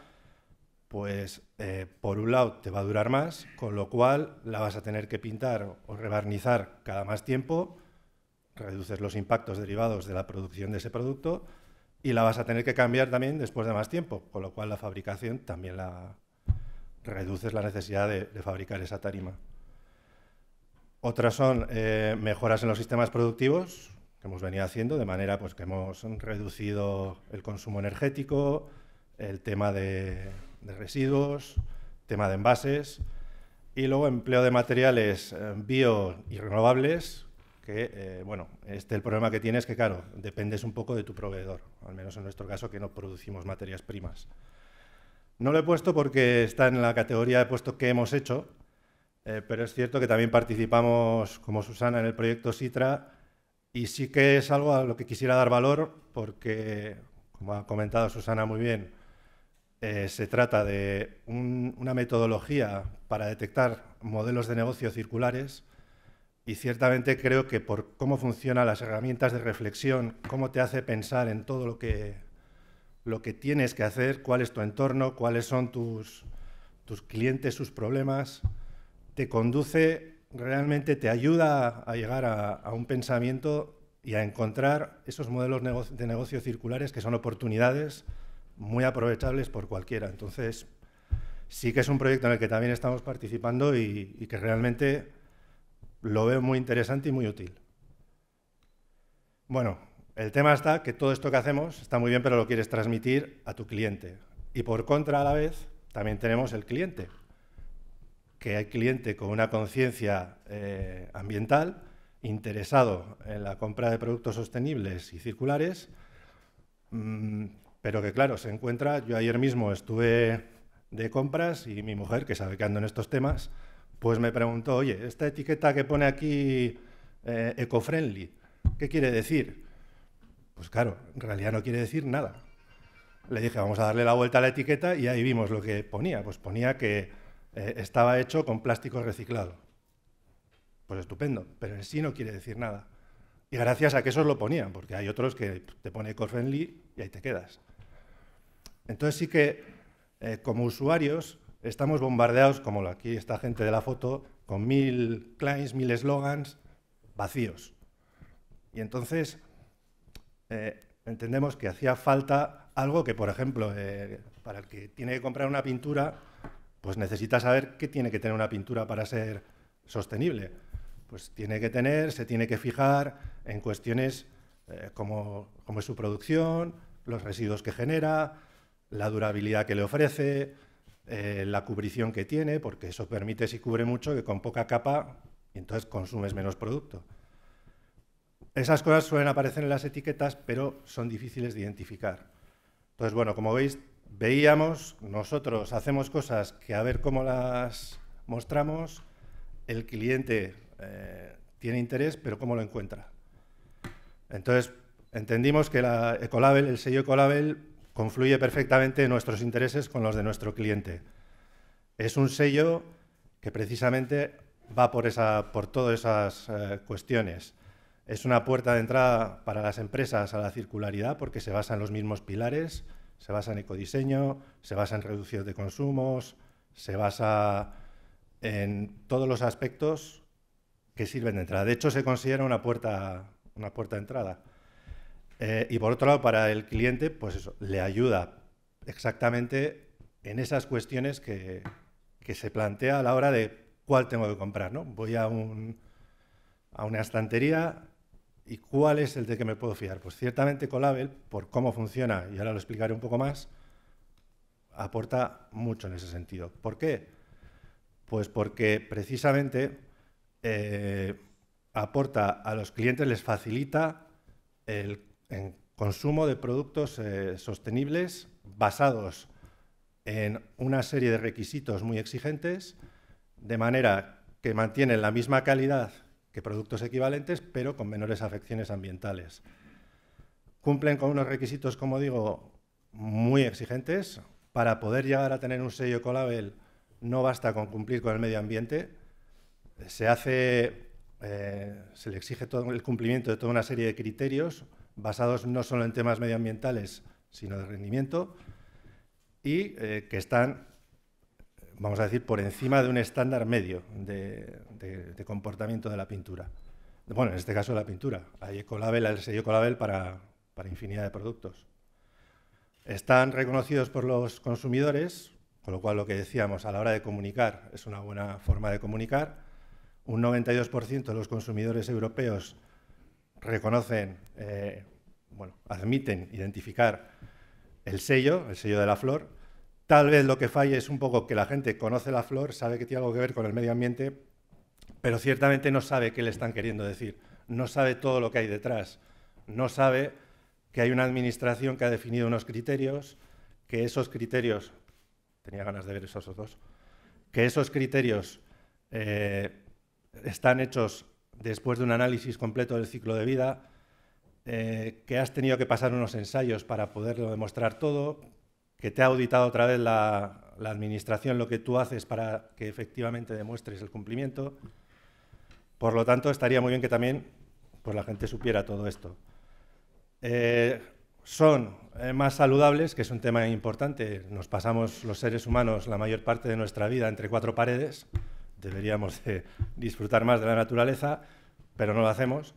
pues eh, por un lado te va a durar más, con lo cual la vas a tener que pintar o rebarnizar cada más tiempo, reduces los impactos derivados de la producción de ese producto y la vas a tener que cambiar también después de más tiempo, con lo cual la fabricación también la reduces la necesidad de, fabricar esa tarima. Otras son eh, mejoras en los sistemas productivos, que hemos venido haciendo, de manera pues, que hemos reducido el consumo energético, el tema de, residuos, tema de envases y luego empleo de materiales eh, bio y renovables, que, eh, bueno, este el problema que tiene es que, claro, dependes un poco de tu proveedor, al menos en nuestro caso que no producimos materias primas. No lo he puesto porque está en la categoría de puesto que hemos hecho, eh, pero es cierto que también participamos como Susana en el proyecto Citra y sí que es algo a lo que quisiera dar valor porque, como ha comentado Susana muy bien, eh, se trata de una metodología para detectar modelos de negocio circulares y ciertamente creo que por cómo funcionan las herramientas de reflexión, cómo te hace pensar en todo lo que, lo que tienes que hacer, cuál es tu entorno, cuáles son tus, tus clientes, sus problemas, te conduce realmente te ayuda a llegar a, un pensamiento y a encontrar esos modelos de negocio circulares que son oportunidades muy aprovechables por cualquiera. Entonces, sí que es un proyecto en el que también estamos participando y que realmente lo veo muy interesante y muy útil. Bueno, el tema está que todo esto que hacemos está muy bien, pero lo quieres transmitir a tu cliente. Y por contra, a la vez, también tenemos el cliente, que hay cliente con una conciencia eh, ambiental, interesado en la compra de productos sostenibles y circulares, mm, pero que claro, se encuentra, yo ayer mismo estuve de compras y mi mujer, que sabe que ando en estos temas, pues me preguntó, oye, esta etiqueta que pone aquí eh, eco-friendly, ¿qué quiere decir? Pues claro, en realidad no quiere decir nada. Le dije, vamos a darle la vuelta a la etiqueta y ahí vimos lo que ponía. Pues ponía que eh, estaba hecho con plástico reciclado. Pues estupendo, pero en sí no quiere decir nada. Y gracias a que eso lo ponían, porque hay otros que te pone eco-friendly y ahí te quedas. Entonces sí que eh, como usuarios estamos bombardeados, como aquí esta gente de la foto, con mil clients, mil eslogans vacíos. Y entonces eh, entendemos que hacía falta algo que, por ejemplo, para el que tiene que comprar una pintura, pues necesita saber qué tiene que tener una pintura para ser sostenible. Pues tiene que tener, se tiene que fijar en cuestiones eh, como, es su producción, los residuos que genera, la durabilidad que le ofrece, eh, la cubrición que tiene, porque eso permite, si cubre mucho, que con poca capa, entonces consumes menos producto. Esas cosas suelen aparecer en las etiquetas, pero son difíciles de identificar. Entonces, bueno, como veis, veíamos, nosotros hacemos cosas que a ver cómo las mostramos, el cliente eh, tiene interés, pero cómo lo encuentra. Entonces, entendimos que el sello Ecolabel, confluye perfectamente nuestros intereses con los de nuestro cliente. Es un sello que precisamente va por, todas esas eh, cuestiones. Es una puerta de entrada para las empresas a la circularidad porque se basa en los mismos pilares, se basa en ecodiseño, se basa en reducción de consumos, se basa en todos los aspectos que sirven de entrada. De hecho, se considera una puerta, una puerta de entrada. Eh, y por otro lado, para el cliente, pues eso, le ayuda exactamente en esas cuestiones que, se plantea a la hora de cuál tengo que comprar. ¿no? Voy a, un, a una estantería, ¿Y cuál es el de que me puedo fiar? Pues ciertamente Colabel, por cómo funciona, y ahora lo explicaré un poco más, aporta mucho en ese sentido. ¿Por qué? Pues porque precisamente eh, aporta a los clientes, les facilita el, consumo de productos eh, sostenibles basados en una serie de requisitos muy exigentes, de manera que mantienen la misma calidad que productos equivalentes, pero con menores afecciones ambientales. Cumplen con unos requisitos, como digo, muy exigentes. Para poder llegar a tener un sello Ecolabel no basta con cumplir con el medio ambiente. Se, hace, eh, se le exige todo el cumplimiento de toda una serie de criterios basados no solo en temas medioambientales, sino de rendimiento, y eh, que están vamos a decir, por encima de un estándar medio de, comportamiento de la pintura. Bueno, en este caso de la pintura. Hay el sello Ecolabel para, infinidad de productos. Están reconocidos por los consumidores, con lo cual lo que decíamos a la hora de comunicar es una buena forma de comunicar. Un 92% de los consumidores europeos reconocen, eh, bueno, admiten identificar el sello, el sello de la flor, Tal vez lo que falle es un poco que la gente conoce la flor, sabe que tiene algo que ver con el medio ambiente, pero ciertamente no sabe qué le están queriendo decir, no sabe todo lo que hay detrás, no sabe que hay una administración que ha definido unos criterios, que esos criterios, tenía ganas de ver esos dos, que esos criterios eh, están hechos después de un análisis completo del ciclo de vida, eh, que has tenido que pasar unos ensayos para poderlo demostrar todo, que te ha auditado otra vez la, Administración lo que tú haces para que efectivamente demuestres el cumplimiento. Por lo tanto, estaría muy bien que también pues, la gente supiera todo esto. Eh, son eh, más saludables, que es un tema importante. Nos pasamos los seres humanos la mayor parte de nuestra vida entre cuatro paredes. Deberíamos disfrutar más de la naturaleza, pero no lo hacemos.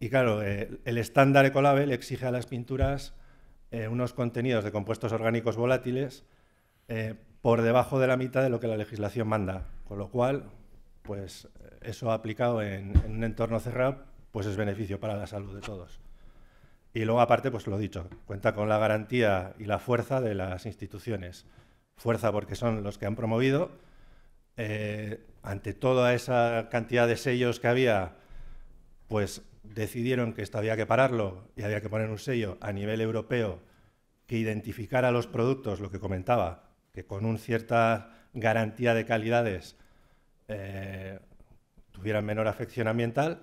Y claro, eh, el estándar Ecolabel exige a las pinturas eh, unos contenidos de compuestos orgánicos volátiles eh, por debajo de la mitad de lo que la legislación manda. Con lo cual, pues eh, eso aplicado en, un entorno cerrado, pues es beneficio para la salud de todos. Y luego, aparte, pues lo dicho, cuenta con la garantía y la fuerza de las instituciones. Fuerza porque son los que han promovido. ante toda esa cantidad de sellos que había, pues decidieron que esto había que pararlo y había que poner un sello a nivel europeo que identificara los productos, lo que comentaba, que con una cierta garantía de calidades eh, tuvieran menor afección ambiental.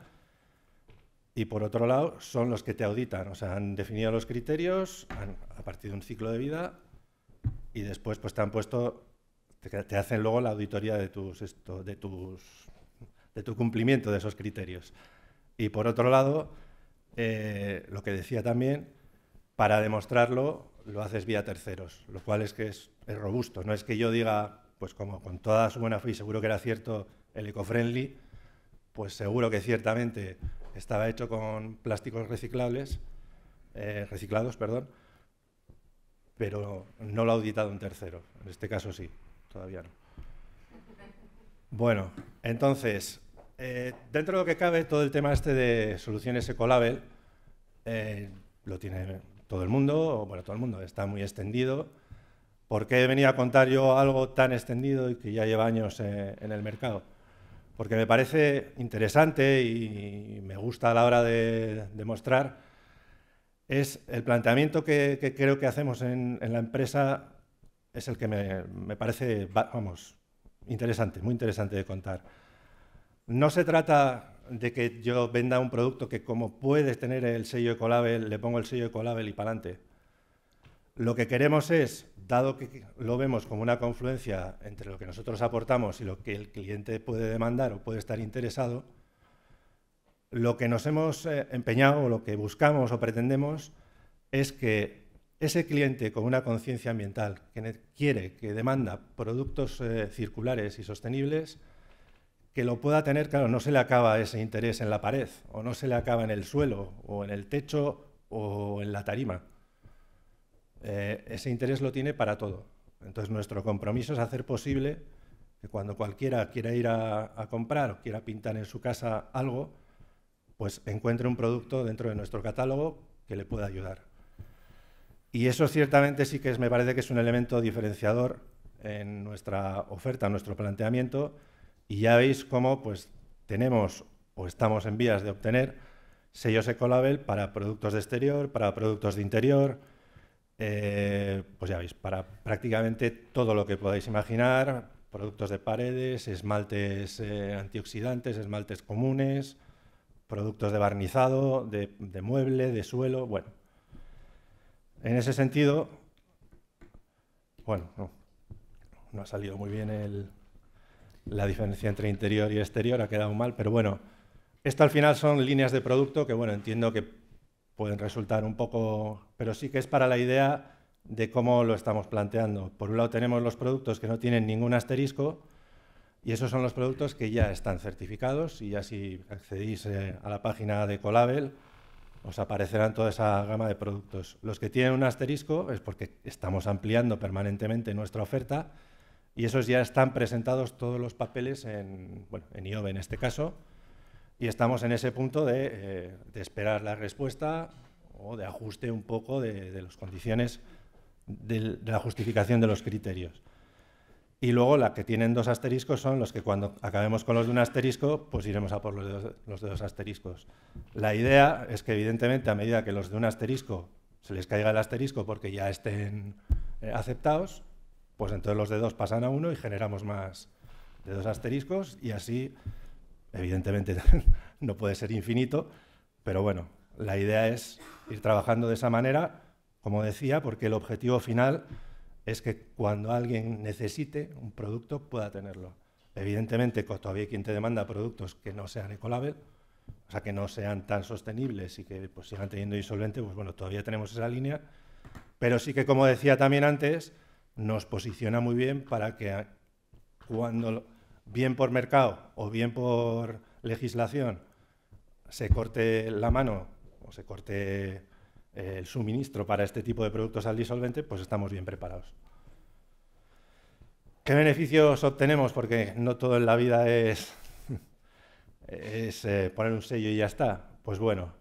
Y por otro lado, son los que te auditan, o sea, han definido los criterios a partir de un ciclo de vida y después pues te han puesto, te, hacen luego la auditoría de tu cumplimiento de esos criterios. Y por otro lado, eh, lo que decía también, para demostrarlo lo haces vía terceros, lo cual es que es, robusto. No es que yo diga, pues como con toda su buena fe y seguro que era cierto el ecofriendly, pues seguro que ciertamente estaba hecho con plásticos reciclables, eh, reciclados, perdón, pero no lo ha auditado un tercero. En este caso sí, todavía no. Bueno, entonces, eh, dentro de lo que cabe, todo el tema este de soluciones Ecolabel eh, lo tiene todo el mundo, o bueno, todo el mundo, está muy extendido. ¿Por qué venía a contar yo algo tan extendido y que ya lleva años eh, en el mercado? Porque me parece interesante y me gusta a la hora de, mostrar, es el planteamiento que, creo que hacemos en, la empresa es el que me, me parece, vamos, interesante, muy interesante de contar. No se trata de que yo venda un producto que como puedes tener el sello Ecolabel, le pongo el sello Ecolabel y para adelante. Lo que queremos es, dado que lo vemos como una confluencia entre lo que nosotros aportamos y lo que el cliente puede demandar o puede estar interesado, lo que nos hemos eh, empeñado lo que buscamos o pretendemos es que ese cliente con una conciencia ambiental que quiere, que demanda productos eh, circulares y sostenibles, que lo pueda tener, claro, no se le acaba ese interés en la pared, o no se le acaba en el suelo, o en el techo, o en la tarima. Eh, ese interés lo tiene para todo. Entonces nuestro compromiso es hacer posible que cuando cualquiera quiera ir a, comprar o quiera pintar en su casa algo, pues encuentre un producto dentro de nuestro catálogo que le pueda ayudar. Y eso ciertamente sí que es, me parece que es un elemento diferenciador en nuestra oferta, en nuestro planteamiento, y ya veis cómo pues, tenemos o estamos en vías de obtener sellos Ecolabel para productos de exterior, para productos de interior, eh, pues ya veis, para prácticamente todo lo que podáis imaginar, productos de paredes, esmaltes eh, antioxidantes, esmaltes comunes, productos de barnizado, de, mueble, de suelo, bueno. En ese sentido, bueno, no ha salido muy bien el, la diferencia entre interior y exterior ha quedado mal, pero bueno, esto al final son líneas de producto que, bueno, entiendo que pueden resultar un poco, pero sí que es para la idea de cómo lo estamos planteando. Por un lado tenemos los productos que no tienen ningún asterisco y esos son los productos que ya están certificados y ya si accedís eh, a la página de Colabel os aparecerán toda esa gama de productos. Los que tienen un asterisco es porque estamos ampliando permanentemente nuestra oferta y esos ya están presentados todos los papeles en, bueno, en en este caso, y estamos en ese punto eh, de, esperar la respuesta o de ajuste un poco de, las condiciones de, la justificación de los criterios. Y luego la que tienen dos asteriscos son los que cuando acabemos con los de un asterisco, pues iremos a por los de, dos, asteriscos. La idea es que evidentemente a medida que los de un asterisco se les caiga el asterisco porque ya estén eh, aceptados, pues entonces los dedos pasan a uno y generamos más dedos asteriscos y así, evidentemente (laughs) no puede ser infinito, pero bueno, la idea es ir trabajando de esa manera, como decía, porque el objetivo final es que cuando alguien necesite un producto pueda tenerlo. Evidentemente, todavía hay quien te demanda productos que no sean ecolabel, o sea, que no sean tan sostenibles y que pues, sigan teniendo disolvente, pues bueno, todavía tenemos esa línea. Pero sí que, como decía también antes, nos posiciona muy bien para que cuando, bien por mercado o bien por legislación, se corte la mano o se corte eh, el suministro para este tipo de productos al disolvente, pues estamos bien preparados. ¿Qué beneficios obtenemos? Porque no todo en la vida es, (laughs) eh, poner un sello y ya está. Pues bueno,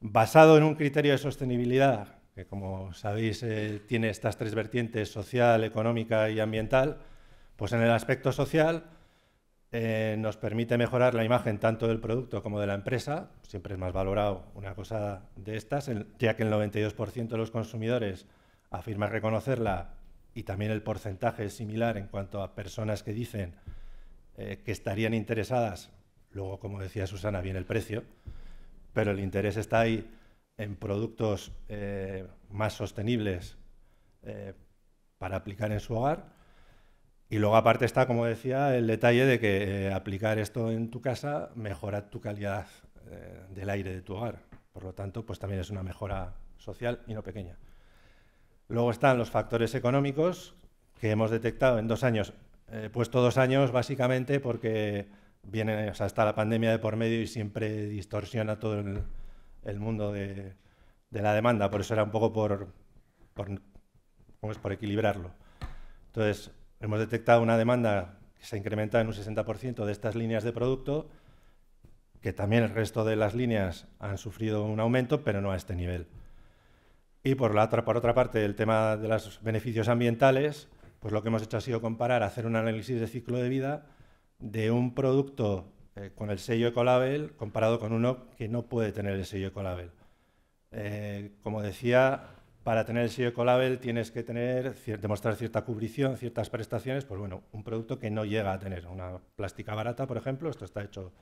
basado en un criterio de sostenibilidad que como sabéis eh, tiene estas tres vertientes, social, económica y ambiental, pues en el aspecto social eh, nos permite mejorar la imagen tanto del producto como de la empresa, siempre es más valorado una cosa de estas, ya que el 92% de los consumidores afirma reconocerla y también el porcentaje es similar en cuanto a personas que dicen eh, que estarían interesadas, luego como decía Susana, viene el precio, pero el interés está ahí en productos eh, más sostenibles eh, para aplicar en su hogar. Y luego aparte está, como decía, el detalle de que eh, aplicar esto en tu casa mejora tu calidad del aire de tu hogar. Por lo tanto, pues también es una mejora social y no pequeña. Luego están los factores económicos que hemos detectado en dos años. He puesto dos años básicamente porque viene, o sea, está la pandemia de por medio y siempre distorsiona todo el, el mundo de, la demanda, por eso era un poco por, por, equilibrarlo. Entonces, hemos detectado una demanda que se incrementa en un 60% de estas líneas de producto, que también el resto de las líneas han sufrido un aumento, pero no a este nivel. Y por, la otra, por otra parte, el tema de los beneficios ambientales, pues lo que hemos hecho ha sido comparar, hacer un análisis de ciclo de vida de un producto eh, con el sello Ecolabel comparado con uno que no puede tener el sello Ecolabel. Eh, como decía, para tener el sello Ecolabel tienes que tener, demostrar cierta cubrición, ciertas prestaciones, pues bueno, un producto que no llega a tener. Una plástica barata, por ejemplo, esto está hecho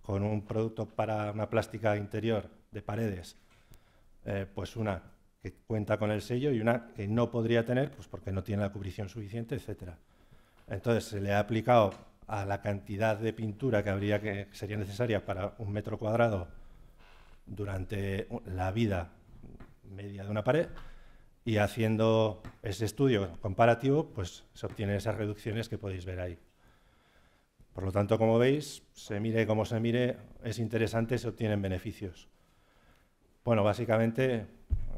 con un producto para una plástica interior de paredes, eh, pues una que cuenta con el sello y una que no podría tener, pues porque no tiene la cubrición suficiente, etcétera. Entonces se le ha aplicado a la cantidad de pintura que, habría que sería necesaria para un metro cuadrado durante la vida media de una pared y haciendo ese estudio comparativo, pues se obtienen esas reducciones que podéis ver ahí. Por lo tanto, como veis, se mire como se mire, es interesante, se obtienen beneficios. Bueno, básicamente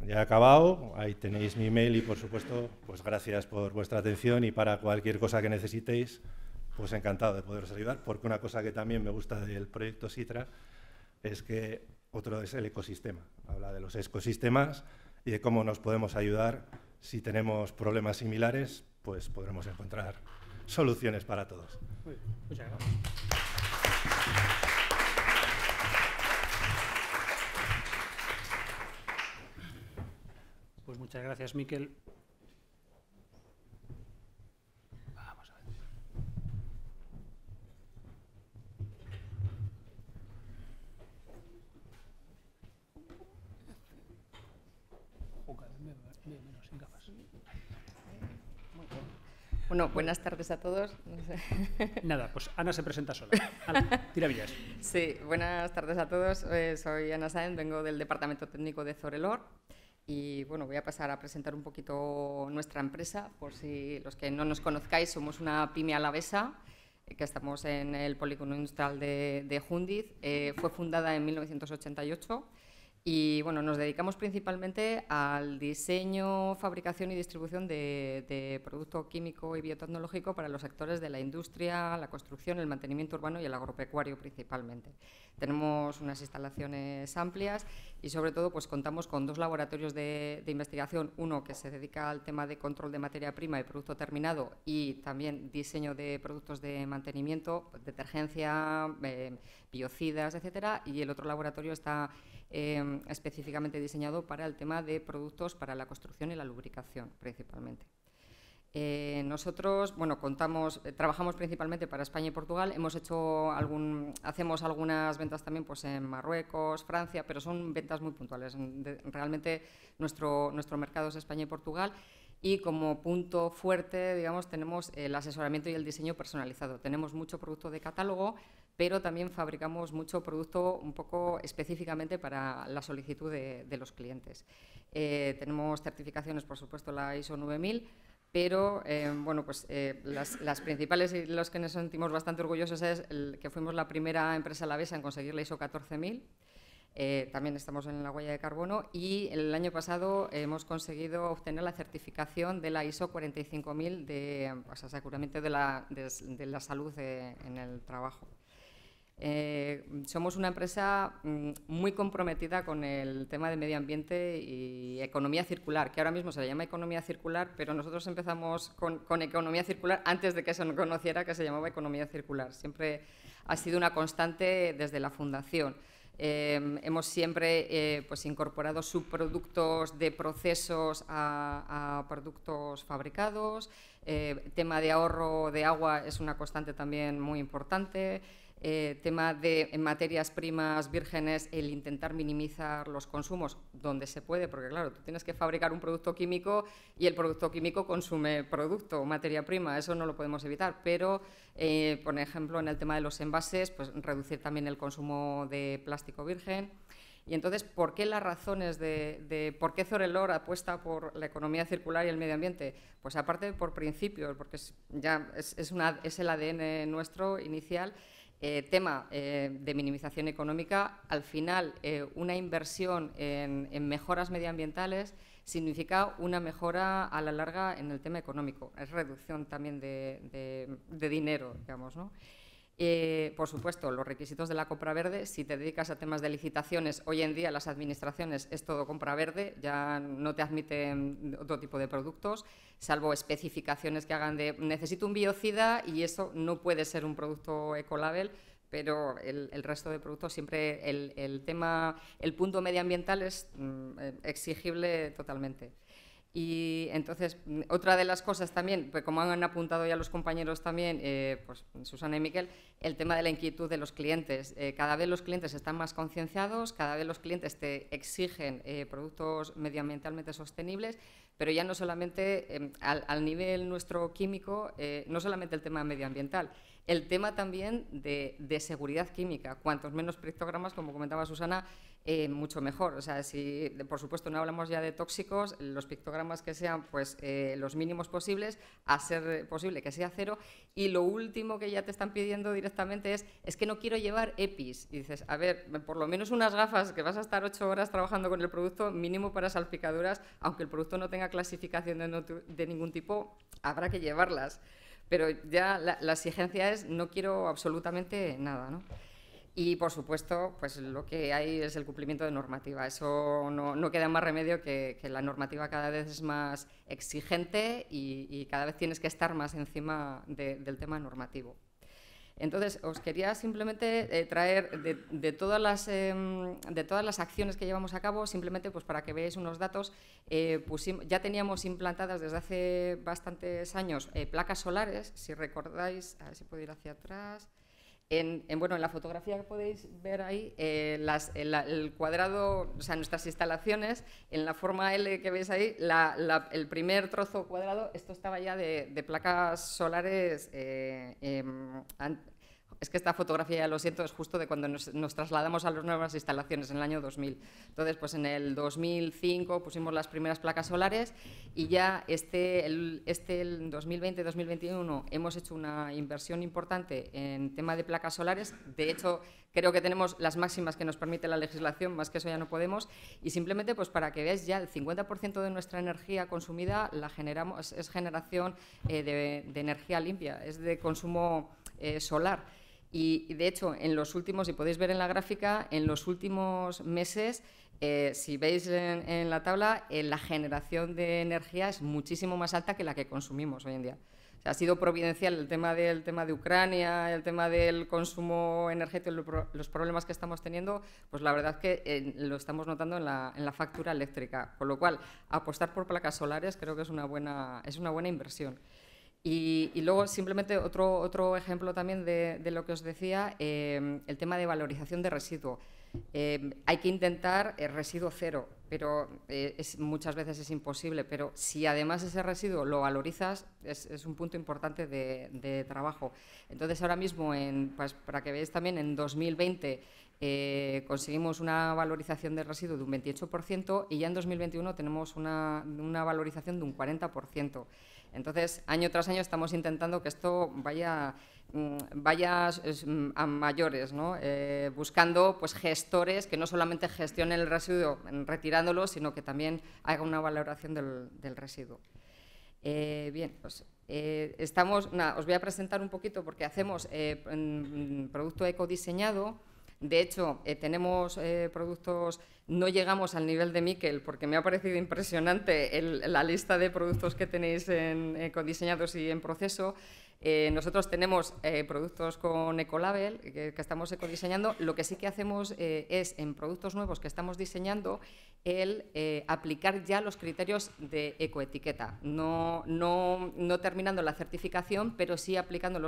ya he acabado, ahí tenéis mi email y por supuesto, pues gracias por vuestra atención y para cualquier cosa que necesitéis, pues encantado de poderos ayudar, porque una cosa que también me gusta del proyecto Citra es que otro es el ecosistema. Habla de los ecosistemas y de cómo nos podemos ayudar. Si tenemos problemas similares, pues podremos encontrar soluciones para todos. Muchas gracias. Pues muchas gracias, Miquel. Bueno, buenas tardes a todos. Nada, pues Ana se presenta sola. Ana, (laughs) villas. Sí, buenas tardes a todos. Eh, soy Ana Sáenz, vengo del Departamento Técnico de Zorelor y bueno, voy a pasar a presentar un poquito nuestra empresa, por si los que no nos conozcáis, somos una pyme alavesa eh, que estamos en el polígono industrial de, de Jundiz. Eh, fue fundada en 1988 y bueno, nos dedicamos principalmente al diseño, fabricación y distribución de, de, producto químico y biotecnológico para los sectores de la industria, la construcción, el mantenimiento urbano y el agropecuario principalmente. Tenemos unas instalaciones amplias y sobre todo pues contamos con dos laboratorios de, investigación, uno que se dedica al tema de control de materia prima y producto terminado y también diseño de productos de mantenimiento, detergencia, eh, biocidas, etcétera, y el otro laboratorio está em, específicamente diseñado para el tema de productos para la construcción y la lubricación, principalmente. Eh, nosotros, bueno, contamos, eh, trabajamos principalmente para España y Portugal. Hemos hecho algún, hacemos algunas ventas también, pues, en Marruecos, Francia, pero son ventas muy puntuales. realmente nuestro nuestro mercado es España y Portugal. Y como punto fuerte, digamos, tenemos el asesoramiento y el diseño personalizado. Tenemos mucho producto de catálogo, pero también fabricamos mucho producto un poco específicamente para la solicitud de, los clientes. Eh, tenemos certificaciones, por supuesto, la ISO 9000, pero eh, bueno, pues eh, las, principales y los que nos sentimos bastante orgullosos es que fuimos la primera empresa la vez en conseguir la ISO 14000. también estamos en la huella de carbono y el año pasado hemos conseguido obtener la certificación de la ISO 45000 de de la, de la salud en el trabajo. Eh, somos una empresa mm, muy comprometida con el tema de medio ambiente y economía circular, que ahora mismo se le llama economía circular, pero nosotros empezamos con, economía circular antes de que se conociera que se llamaba economía circular. Siempre ha sido una constante desde la fundación. Eh, hemos siempre eh, pues incorporado subproductos de procesos a, productos fabricados. Eh, tema de ahorro de agua es una constante también muy importante eh, tema de materias primas vírgenes, el intentar minimizar los consumos donde se puede, porque claro, tú tienes que fabricar un producto químico y el producto químico consume producto, materia prima, eso no lo podemos evitar, pero eh, por ejemplo en el tema de los envases, pues reducir también el consumo de plástico virgen. Y entonces, ¿por qué las razones de, por qué Zorelor apuesta por la economía circular y el medio ambiente? Pues aparte por principios, porque ya es, es, es el ADN nuestro inicial, eh, tema eh, de minimización económica, al final eh, una inversión en, mejoras medioambientales significa una mejora a la larga en el tema económico, es reducción también de, de dinero, digamos. ¿no? Eh, por supuesto, los requisitos de la compra verde, si te dedicas a temas de licitaciones, hoy en día las administraciones es todo compra verde, ya no te admiten otro tipo de productos, salvo especificaciones que hagan de necesito un biocida y eso no puede ser un producto ecolabel, pero el, resto de productos siempre el, tema, el punto medioambiental es mm, eh, exigible totalmente. Y entonces, mm, otra de las cosas también, pues, como han apuntado ya los compañeros también, eh, pues Susana y Miquel, el tema de la inquietud de los clientes. Eh, cada vez los clientes están más concienciados, cada vez los clientes te exigen eh, productos medioambientalmente sostenibles, pero ya no solamente em, al, nivel nuestro químico, no solamente el tema medioambiental, el tema también de, de seguridad química. Cuantos menos pictogramas, como comentaba Susana, eh, mucho mejor. O sea, si, por supuesto, no hablamos ya de tóxicos, los pictogramas que sean pues, eh, los mínimos posibles, a ser posible que sea cero. Y lo último que ya te están pidiendo directamente es, es que no quiero llevar EPIs. Y dices, a ver, por lo menos unas gafas que vas a estar ocho horas trabajando con el producto, mínimo para salpicaduras, aunque el producto no tenga clasificación de, ningún tipo, habrá que llevarlas. Pero ya la, la exigencia es no quiero absolutamente nada, ¿no? Y, por supuesto, pues lo que hay es el cumplimiento de normativa. Eso no, no queda más remedio que, que, la normativa cada vez es más exigente y, y cada vez tienes que estar más encima del tema normativo. Entonces, os quería simplemente eh, traer de, de, todas las, em, de todas las acciones que llevamos a cabo, simplemente pues, para que veáis unos datos, eh, ya teníamos implantadas desde hace bastantes años eh, placas solares, si recordáis, a ver si puedo ir hacia atrás, en, bueno, en la fotografía que podéis ver ahí, eh, las, eh, el, cuadrado, o sea, nuestras instalaciones, en la forma L que veis ahí, el primer trozo cuadrado, esto estaba ya de, placas solares eh, em, es que esta fotografía, ya lo siento, es justo de cuando nos, trasladamos a las nuevas instalaciones en el año 2000. Entonces, pues en el 2005 pusimos las primeras placas solares y ya este, este el 2020-2021 hemos hecho una inversión importante en tema de placas solares. De hecho, creo que tenemos las máximas que nos permite la legislación, más que eso ya no podemos, y simplemente pues para que veáis ya el 50% de nuestra energía consumida la generamos, es generación eh, de, energía limpia, es de consumo eh, solar. Y de hecho, en los últimos, si podéis ver en la gráfica, en los últimos meses, eh, si veis en, la tabla, eh, la generación de energía es muchísimo más alta que la que consumimos hoy en día. ha sido providencial el tema, del, tema de Ucrania, el tema del consumo energético, los problemas que estamos teniendo, pues la verdad es que eh, lo estamos notando en la, en la, factura eléctrica. Con lo cual, apostar por placas solares creo que es una buena, es una buena inversión. Y, luego, simplemente, otro, ejemplo también de, lo que os decía, eh, el tema de valorización de residuo. Eh, hay que intentar el eh, residuo cero, pero muchas veces es imposible. Pero si además ese residuo lo valorizas, es, un punto importante de, trabajo. Entonces, ahora mismo, pues, para que veáis también, en 2020 conseguimos una valorización de residuo de un 28% y ya en 2021 tenemos una, una valorización de un 40%. Entonces, año tras año estamos intentando que esto vaya, mm, mm, a mayores, eh, buscando pues, gestores que no solamente gestionen el residuo mm, retirándolo, sino que también haga una valoración del, residuo. Eh, bien, pues eh, estamos, os voy a presentar un poquito porque hacemos producto ecodiseñado de hecho, eh, tenemos eh, productos, no llegamos al nivel de Miquel, porque me ha parecido impresionante la lista de productos que tenéis en, eh, codiseñados y en proceso. Eh, nosotros tenemos eh, productos con Ecolabel que, estamos ecodiseñando. Lo que sí que hacemos eh, es, en productos nuevos que estamos diseñando, el aplicar ya los criterios de ecoetiqueta. No, no, terminando la certificación, pero sí aplicando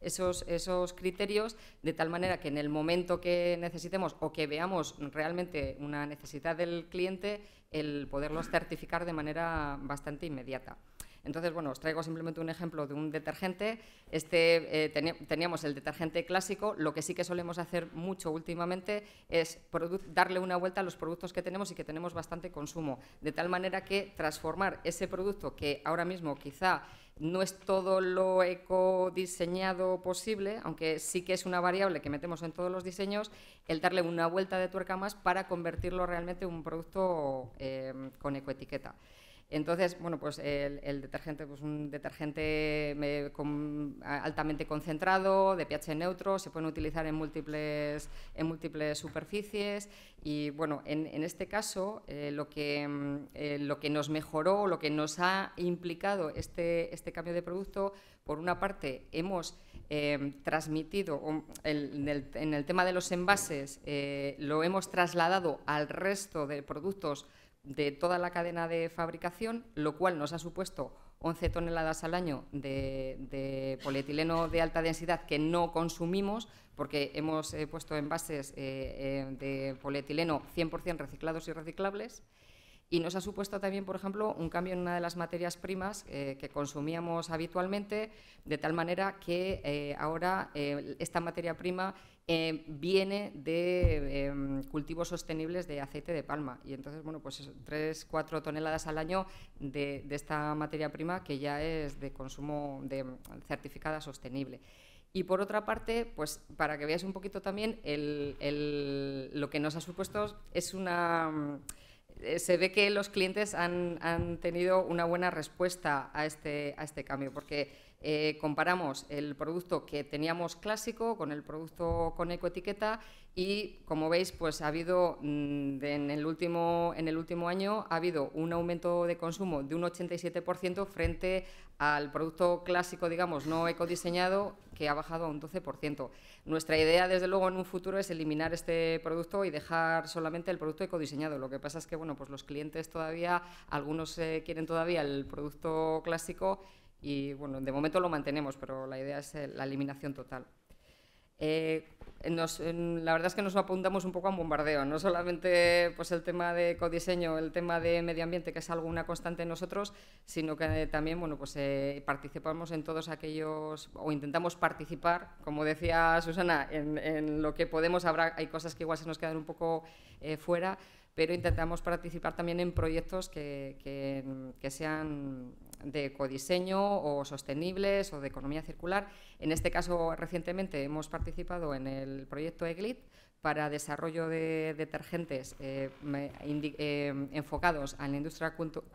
esos, esos criterios de tal manera que en el momento que necesitemos o que veamos realmente una necesidad del cliente, el poderlos certificar de manera bastante inmediata. Entonces, bueno, os traigo simplemente un ejemplo de un detergente. Este, eh, teníamos el detergente clásico, lo que sí que solemos hacer mucho últimamente es darle una vuelta a los productos que tenemos y que tenemos bastante consumo, de tal manera que transformar ese producto que ahora mismo quizá no es todo lo ecodiseñado posible, aunque sí que es una variable que metemos en todos los diseños, el darle una vuelta de tuerca más para convertirlo realmente en un producto eh, con ecoetiqueta. Entonces, bueno, pues el, detergente, pues un detergente altamente concentrado, de pH neutro, se puede utilizar en múltiples, en múltiples superficies y, bueno, en, este caso eh, mm, eh, lo, que, nos mejoró, lo que nos ha implicado este, este cambio de producto, por una parte hemos em, transmitido en, el, tema de los envases, eh, lo hemos trasladado al resto de productos de toda la cadena de fabricación, lo cual nos ha supuesto 11 toneladas al año de, polietileno de alta densidad que no consumimos, porque hemos eh, puesto envases eh, eh, de polietileno 100% reciclados y reciclables. Y nos ha supuesto también, por ejemplo, un cambio en una de las materias primas que consumíamos habitualmente, de tal manera que ahora esta materia prima eh, viene de em, cultivos sostenibles de aceite de palma. Y entonces, bueno, pues 3-4 toneladas al año de, esta materia prima que ya es de consumo de, certificada sostenible. Y por otra parte, pues para que veáis un poquito también, lo que nos ha supuesto es una eh, se ve que los clientes han, han, tenido una buena respuesta a este, a este cambio, porque eh, comparamos el producto que teníamos clásico con el producto con ecoetiqueta y, como veis, pues ha habido mm, en el, último, en el último año ha habido un aumento de consumo de un 87% frente al producto clásico, digamos, no ecodiseñado, que ha bajado a un 12%. Nuestra idea, desde luego, en un futuro es eliminar este producto y dejar solamente el producto ecodiseñado. Lo que pasa es que, bueno, pues los clientes todavía, algunos eh, quieren todavía el producto clásico y bueno, de momento lo mantenemos, pero la idea es eh, la eliminación total. Eh, la verdad es que nos apuntamos un poco a un bombardeo, no solamente pues, el tema de codiseño, el tema de medio ambiente, que es algo una constante en nosotros, sino que eh, también bueno, pues, participamos en todos aquellos, o intentamos participar, como decía Susana, en, lo que podemos, habrá, hay cosas que igual se nos quedan un poco fuera, pero intentamos participar también en proyectos que, que, que sean de ecodiseño o sostenibles o de economía circular. En este caso, recientemente hemos participado en el proyecto EGLIT para desarrollo de detergentes eh, eh, enfocados a la industria 4.0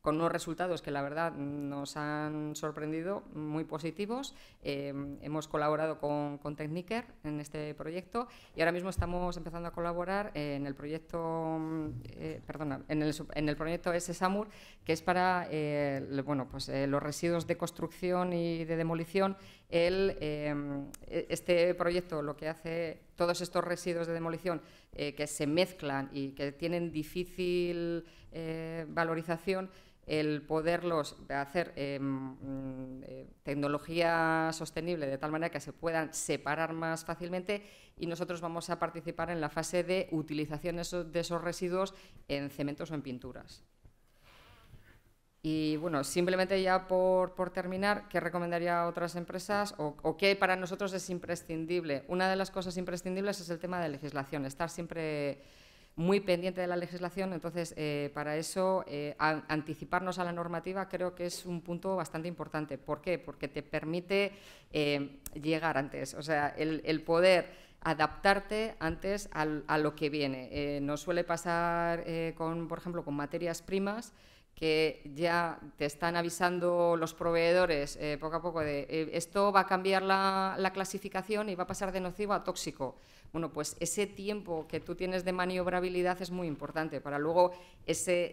con unos resultados que la verdad nos han sorprendido, muy positivos. Eh, hemos colaborado con, con Techniker en este proyecto y ahora mismo estamos empezando a colaborar en el proyecto, mm, eh, perdona, en el, en el proyecto SSAMUR, que es para eh, bueno, pues, los residuos de construcción y de demolición Em, e-, este proyecto lo que hace, todos estos residuos de demolición eh, que se mezclan y que tienen difícil eh, valorización, el poderlos hacer em, mm, eh, tecnología sostenible de tal manera que se puedan separar más fácilmente y nosotros vamos a participar en la fase de utilización de esos residuos en cementos o en pinturas. Y bueno, simplemente ya por, terminar, ¿qué recomendaría a otras empresas o, qué para nosotros es imprescindible? Una de las cosas imprescindibles es el tema de legislación, estar siempre muy pendiente de la legislación, entonces eh, para eso eh, anticiparnos a la normativa creo que es un punto bastante importante. ¿Por qué? Porque te permite eh, llegar antes, o sea, el, poder adaptarte antes a lo que viene. No suele pasar, con, por ejemplo, con materias primas, que ya te están avisando los proveedores eh, poco a poco de eh, esto va a cambiar la, clasificación y va a pasar de nocivo a tóxico. Bueno, pues ese tiempo que tú tienes de maniobrabilidad es muy importante para luego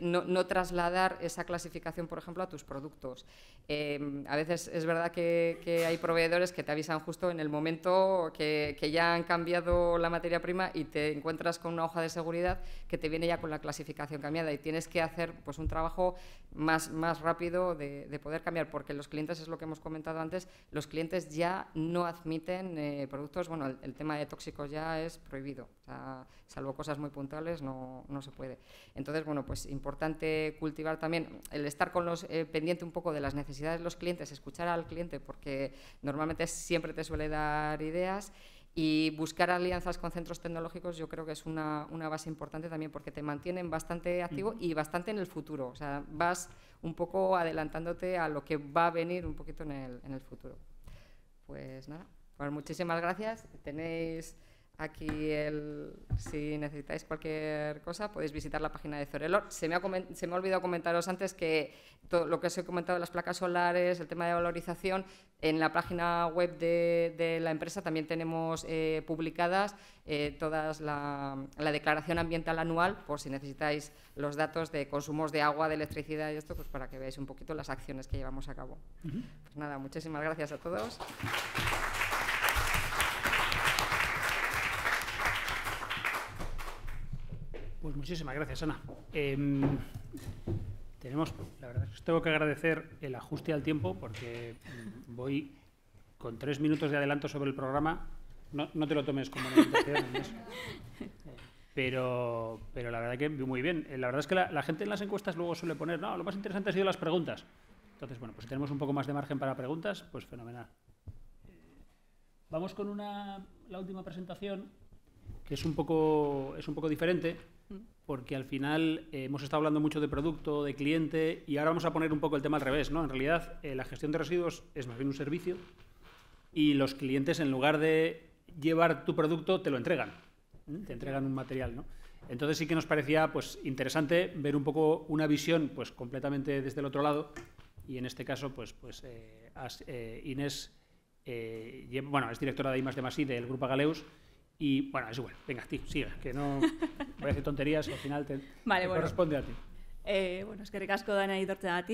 no, trasladar esa clasificación, por ejemplo, a tus productos. Eh, a veces es verdad que, hay proveedores que te avisan justo en el momento que, ya han cambiado la materia prima y te encuentras con una hoja de seguridad que te viene ya con la clasificación cambiada y tienes que hacer pues, un trabajo más, más rápido de, poder cambiar, porque los clientes, es lo que hemos comentado antes, los clientes ya no admiten eh, productos, bueno, el, tema de tóxicos ya es prohibido, salvo cosas muy puntuales, no, no, se puede. Entonces, bueno, pues importante cultivar también el estar con los eh, pendiente un poco de las necesidades de los clientes, escuchar al cliente, porque normalmente siempre te suele dar ideas. Y buscar alianzas con centros tecnológicos yo creo que es una, base importante también porque te mantienen bastante activo mm. y bastante en el futuro. O sea, vas un poco adelantándote a lo que va a venir un poquito en el, en el futuro. Pues nada, pues muchísimas gracias. Tenéis Aquí, el, si necesitáis cualquier cosa, podéis visitar la página de Zorelor. Se me ha, se me olvidado comentaros antes que todo lo que os he comentado de las placas solares, el tema de valorización, en la página web de, de la empresa también tenemos eh, publicadas eh, toda la, declaración ambiental anual, por si necesitáis los datos de consumos de agua, de electricidad y esto, pues para que veáis un poquito las acciones que llevamos a cabo. Pues nada, muchísimas gracias a todos. Pues muchísimas gracias, Ana. Em, tenemos, la verdad, os tengo que agradecer el ajuste al tiempo porque mm, voy con tres minutos de adelanto sobre el programa. No, te lo tomes como una pero, pero la verdad que muy bien. Eh, la verdad es que la, gente en las encuestas luego suele poner, no, lo más interesante ha sido las preguntas. Entonces, bueno, pues si tenemos un poco más de margen para preguntas, pues fenomenal. Vamos con una, la última presentación, que es un poco, es un poco diferente porque al final eh, hemos estado hablando mucho de producto, de cliente, y ahora vamos a poner un poco el tema al revés, ¿no? En realidad, eh, la gestión de residuos es más bien un servicio y los clientes, en lugar de llevar tu producto, te lo entregan, ¿eh? te entregan un material, ¿no? Entonces sí que nos parecía pues, interesante ver un poco una visión pues, completamente desde el otro lado, y en este caso, pues, pues Inés, bueno, es directora de IMAS de Masí del Grupo Galeus, y bueno, es igual. Venga, tío, sigue, que no voy (laughs) a tonterías, al final te, corresponde a ti. Eh, bueno, es que recasco Dana y a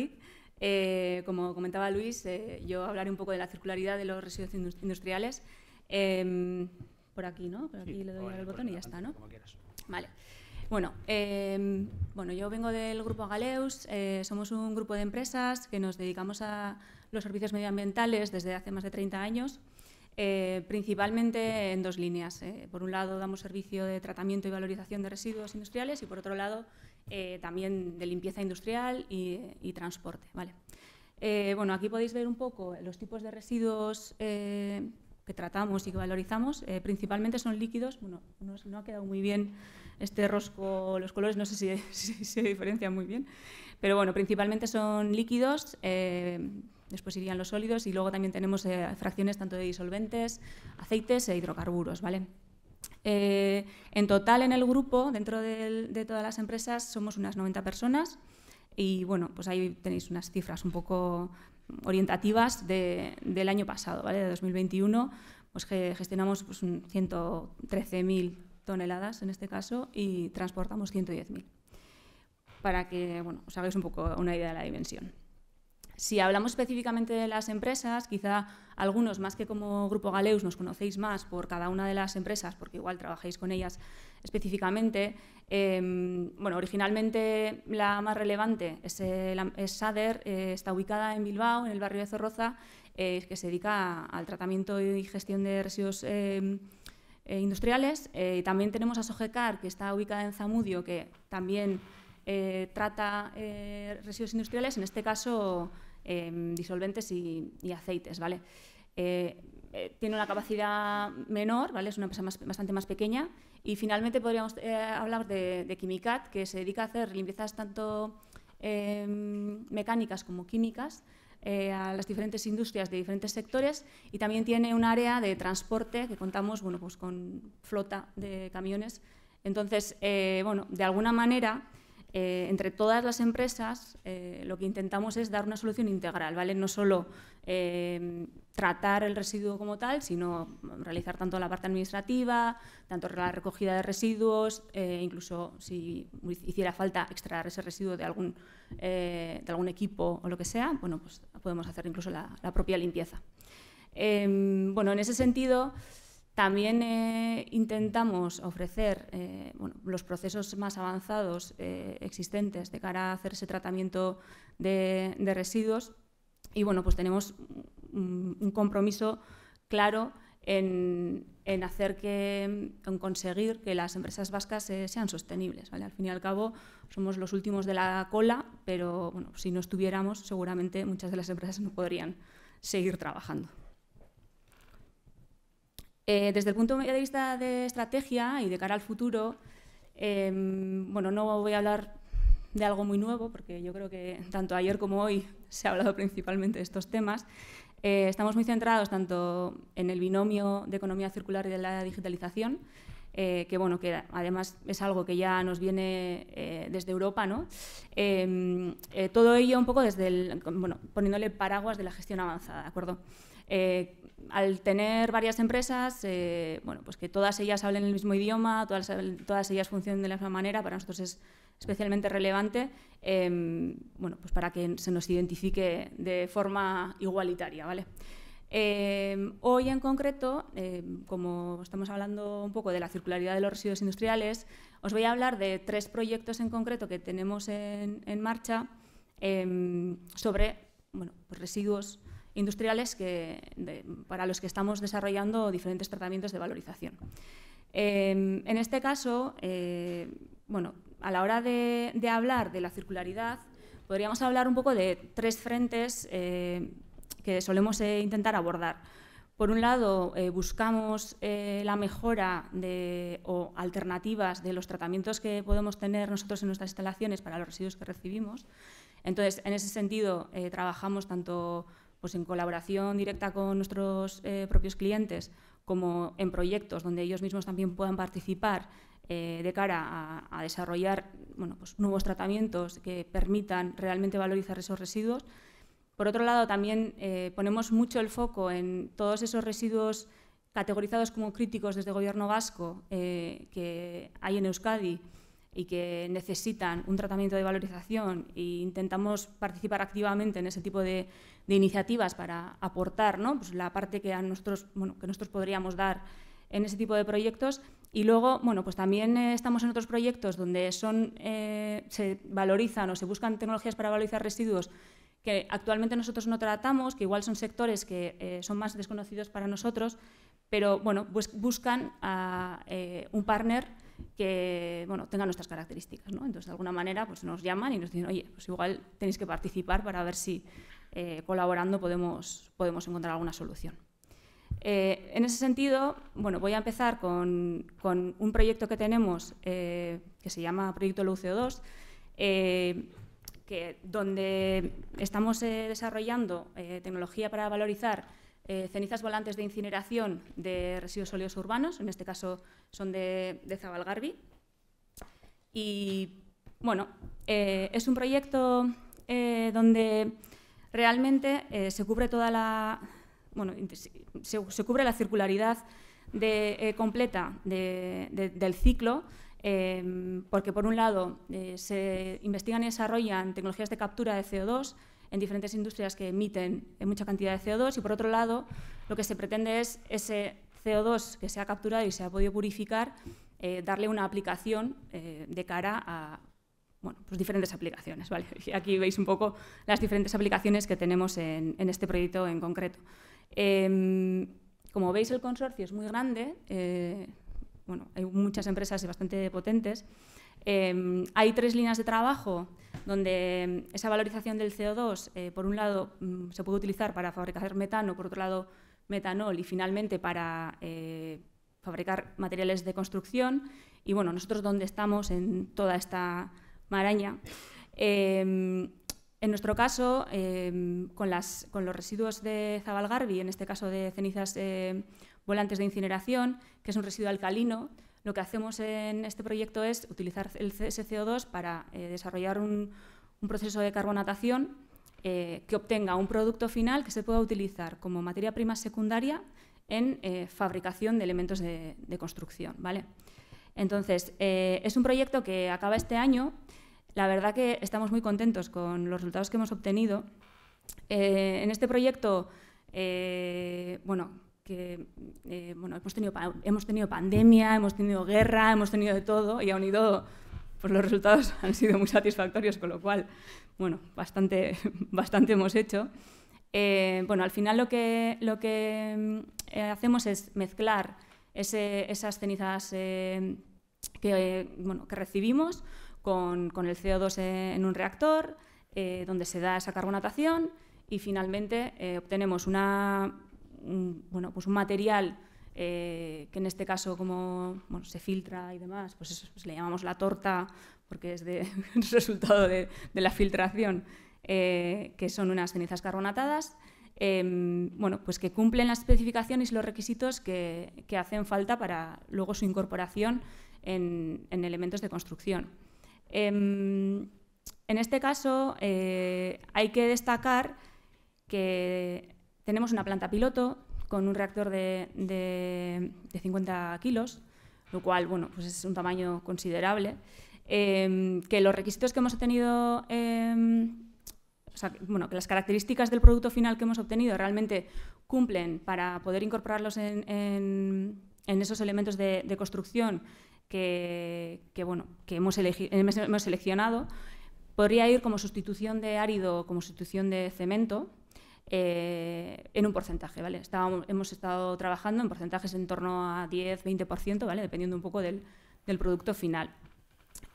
Eh, como comentaba Luis, eh, yo hablaré un poco de la circularidad de los residuos industriales. Em, por aquí, ¿no? Por aquí le doy el pues botón y ya está, ¿no? Como quieras. Vale. Bueno, em, bueno, yo vengo del grupo Galeus, eh, somos un grupo de empresas que nos dedicamos a los servicios medioambientales desde hace más de 30 años eh, principalmente en dos líneas. Eh. Por un lado, damos servicio de tratamiento y valorización de residuos industriales y, por otro lado, eh, también de limpieza industrial y, transporte. Vale. bueno, aquí podéis ver un poco los tipos de residuos que tratamos y que valorizamos. principalmente son líquidos. Bueno, no, ha quedado muy bien este rosco, los colores, no sé si, (laughs) se diferencia muy bien. Pero bueno, principalmente son líquidos después irían los sólidos y luego también tenemos eh, fracciones tanto de disolventes, aceites e hidrocarburos, ¿vale? Eh, en total en el grupo, dentro de, todas las empresas, somos unas 90 personas y bueno, pues ahí tenéis unas cifras un poco orientativas del año pasado, ¿vale? De 2021, pues que gestionamos pues, 113.000 toneladas en este caso y transportamos 110.000 para que bueno, os hagáis un poco una idea de la dimensión. Si hablamos específicamente de las empresas, quizá algunos más que como Grupo Galeus nos conocéis más por cada una de las empresas, porque igual trabajáis con ellas específicamente. Em, bueno, originalmente la más relevante es, eh, SADER, eh, está ubicada en Bilbao, en el barrio de Zorroza, eh, que se dedica al tratamiento y gestión de residuos em, industriales. también tenemos a Sogecar, que está ubicada en Zamudio, que también trata residuos industriales, en este caso Em, disolventes y, aceites, ¿vale? Eh, eh, tiene una capacidad menor, ¿vale? Es una empresa bastante más pequeña. Y finalmente podríamos eh, hablar de, de que se dedica a hacer limpiezas tanto em, mecánicas como químicas a las diferentes industrias de diferentes sectores y también tiene un área de transporte que contamos bueno, pues con flota de camiones. Entonces, bueno, de alguna manera eh, entre todas las empresas eh, lo que intentamos es dar una solución integral, ¿vale? No solo eh, tratar el residuo como tal, sino realizar tanto la parte administrativa, tanto la recogida de residuos, incluso si hiciera falta extraer ese residuo de algún, de algún equipo o lo que sea, bueno, pues podemos hacer incluso la, la propia limpieza. Em, bueno, en ese sentido, también eh, intentamos ofrecer eh, los procesos más avanzados eh, existentes de cara a hacer ese tratamiento de, residuos y bueno, pues tenemos un, compromiso claro en, hacer que, en conseguir que las empresas vascas sean sostenibles. Al fin y al cabo, somos los últimos de la cola, pero bueno, si no estuviéramos, seguramente muchas de las empresas no podrían seguir trabajando. Eh, desde el punto de vista de estrategia y de cara al futuro, em, bueno, no voy a hablar de algo muy nuevo, porque yo creo que tanto ayer como hoy (laughs) se ha hablado principalmente de estos temas. Eh, estamos muy centrados tanto en el binomio de economía circular y de la digitalización, eh, que bueno, que además es algo que ya nos viene desde Europa, ¿no? Em, todo ello un poco desde el, bueno, poniéndole paraguas de la gestión avanzada, ¿de acuerdo? al tener varias empresas, eh, bueno, pues que todas ellas hablen el mismo idioma, todas, todas ellas funcionen de la misma manera, para nosotros es especialmente relevante, em, bueno, pues para que se nos identifique de forma igualitaria, ¿vale? Em, hoy en concreto, em, como estamos hablando un poco de la circularidad de los residuos industriales, os voy a hablar de tres proyectos en concreto que tenemos en, marcha sobre bueno, pues residuos industriales que, para los que estamos desarrollando diferentes tratamientos de valorización. Em, en este caso, eh, bueno, a la hora de, hablar de la circularidad, podríamos hablar un poco de tres frentes eh, que solemos eh, intentar abordar. Por un lado, buscamos la mejora o alternativas de los tratamientos que podemos tener nosotros en nuestras instalaciones para los residuos que recibimos. Entonces, en ese sentido, trabajamos tanto pues en colaboración directa con nuestros eh, propios clientes, como en proyectos donde ellos mismos también puedan participar eh, de cara a, desarrollar bueno, pues nuevos tratamientos que permitan realmente valorizar esos residuos. Por otro lado, también eh, ponemos mucho el foco en todos esos residuos categorizados como críticos desde el Gobierno vasco que hay en Euskadi y que necesitan un tratamiento de valorización e intentamos participar activamente en ese tipo de de iniciativas para aportar pues la parte que, a nosotros, que nosotros podríamos dar en ese tipo de proyectos. Y luego, bueno, pues también eh, estamos en otros proyectos donde son, eh, se valorizan o se buscan tecnologías para valorizar residuos que actualmente nosotros no tratamos, que igual son sectores que eh, son más desconocidos para nosotros, pero bueno, pues buscan a, un partner que bueno, tenga nuestras características. ¿no? Entonces, de alguna manera, pues nos llaman y nos dicen, oye, pues igual tenéis que participar para ver si eh, colaborando podemos, podemos encontrar alguna solución. Eh, en ese sentido, bueno, voy a empezar con, un proyecto que tenemos eh, que se llama Proyecto Luceo 2 donde estamos desarrollando tecnología para valorizar cenizas volantes de incineración de residuos sólidos urbanos, en este caso son de, de Zabalgarbi. Y bueno, es un proyecto donde realmente eh, se cubre toda la, bueno, se, cubre la circularidad eh, completa del ciclo, em, porque por un lado eh, se investigan y desarrollan tecnologías de captura de CO2 en diferentes industrias que emiten mucha cantidad de CO2 y por otro lado lo que se pretende es ese CO2 que se ha capturado y se ha podido purificar, darle una aplicación de cara a bueno, pues diferentes aplicaciones. ¿vale? (laughs) Aquí veis un poco las diferentes aplicaciones que tenemos en, este proyecto en concreto. Em, como veis, el consorcio es muy grande, eh, bueno, hay muchas empresas bastante potentes. Em, hay tres líneas de trabajo donde em, esa valorización del CO2, eh, por un lado, mm, se puede utilizar para fabricar metano, por otro lado, metanol y finalmente para eh, fabricar materiales de construcción. Y bueno, nosotros donde estamos en toda esta maraña. Em, en nuestro caso, em, con, los residuos de Zabalgarbi, en este caso de cenizas eh, volantes de incineración, que es un residuo alcalino, lo que hacemos en este proyecto es utilizar el co 2 para eh, desarrollar un, proceso de carbonatación eh, que obtenga un producto final que se pueda utilizar como materia prima secundaria en fabricación de elementos de, construcción. ¿vale? Entonces, es un proyecto que acaba este año la verdad que estamos muy contentos con los resultados que hemos obtenido. Eh, en este proyecto, eh, bueno, que eh, hemos, tenido hemos tenido pandemia, hemos tenido guerra, hemos tenido de todo y aún y todo pues los resultados (laughs) han sido muy satisfactorios, con lo cual, bueno, bastante, (laughs) bastante hemos hecho. bueno, al final lo que, lo que hacemos es mezclar esas cenizas que, bueno, que recibimos con, el CO2 en un reactor, eh, donde se da esa carbonatación y finalmente eh, obtenemos pues un, material eh, que en este caso como se filtra y demás, pues, pues, le llamamos la torta porque es el (laughs) resultado de, la filtración, que son unas cenizas carbonatadas. Em, pues que cumplen las especificaciones y los requisitos que, hacen falta para luego su incorporación en elementos de construcción. Em, en este caso, eh, hay que destacar que tenemos una planta piloto con un reactor de, 50 kilos, lo cual bueno, pues es un tamaño considerable, em, que los requisitos que hemos obtenido, em, o sea, bueno, que las características del producto final que hemos obtenido realmente cumplen para poder incorporarlos en, esos elementos de construcción que, bueno, que hemos, hemos seleccionado, podría ir como sustitución de árido, o como sustitución de cemento, eh, en un porcentaje, ¿vale? Estábamos, hemos estado trabajando en porcentajes en torno a 10, 20%, ¿vale? Dependiendo un poco del, producto final.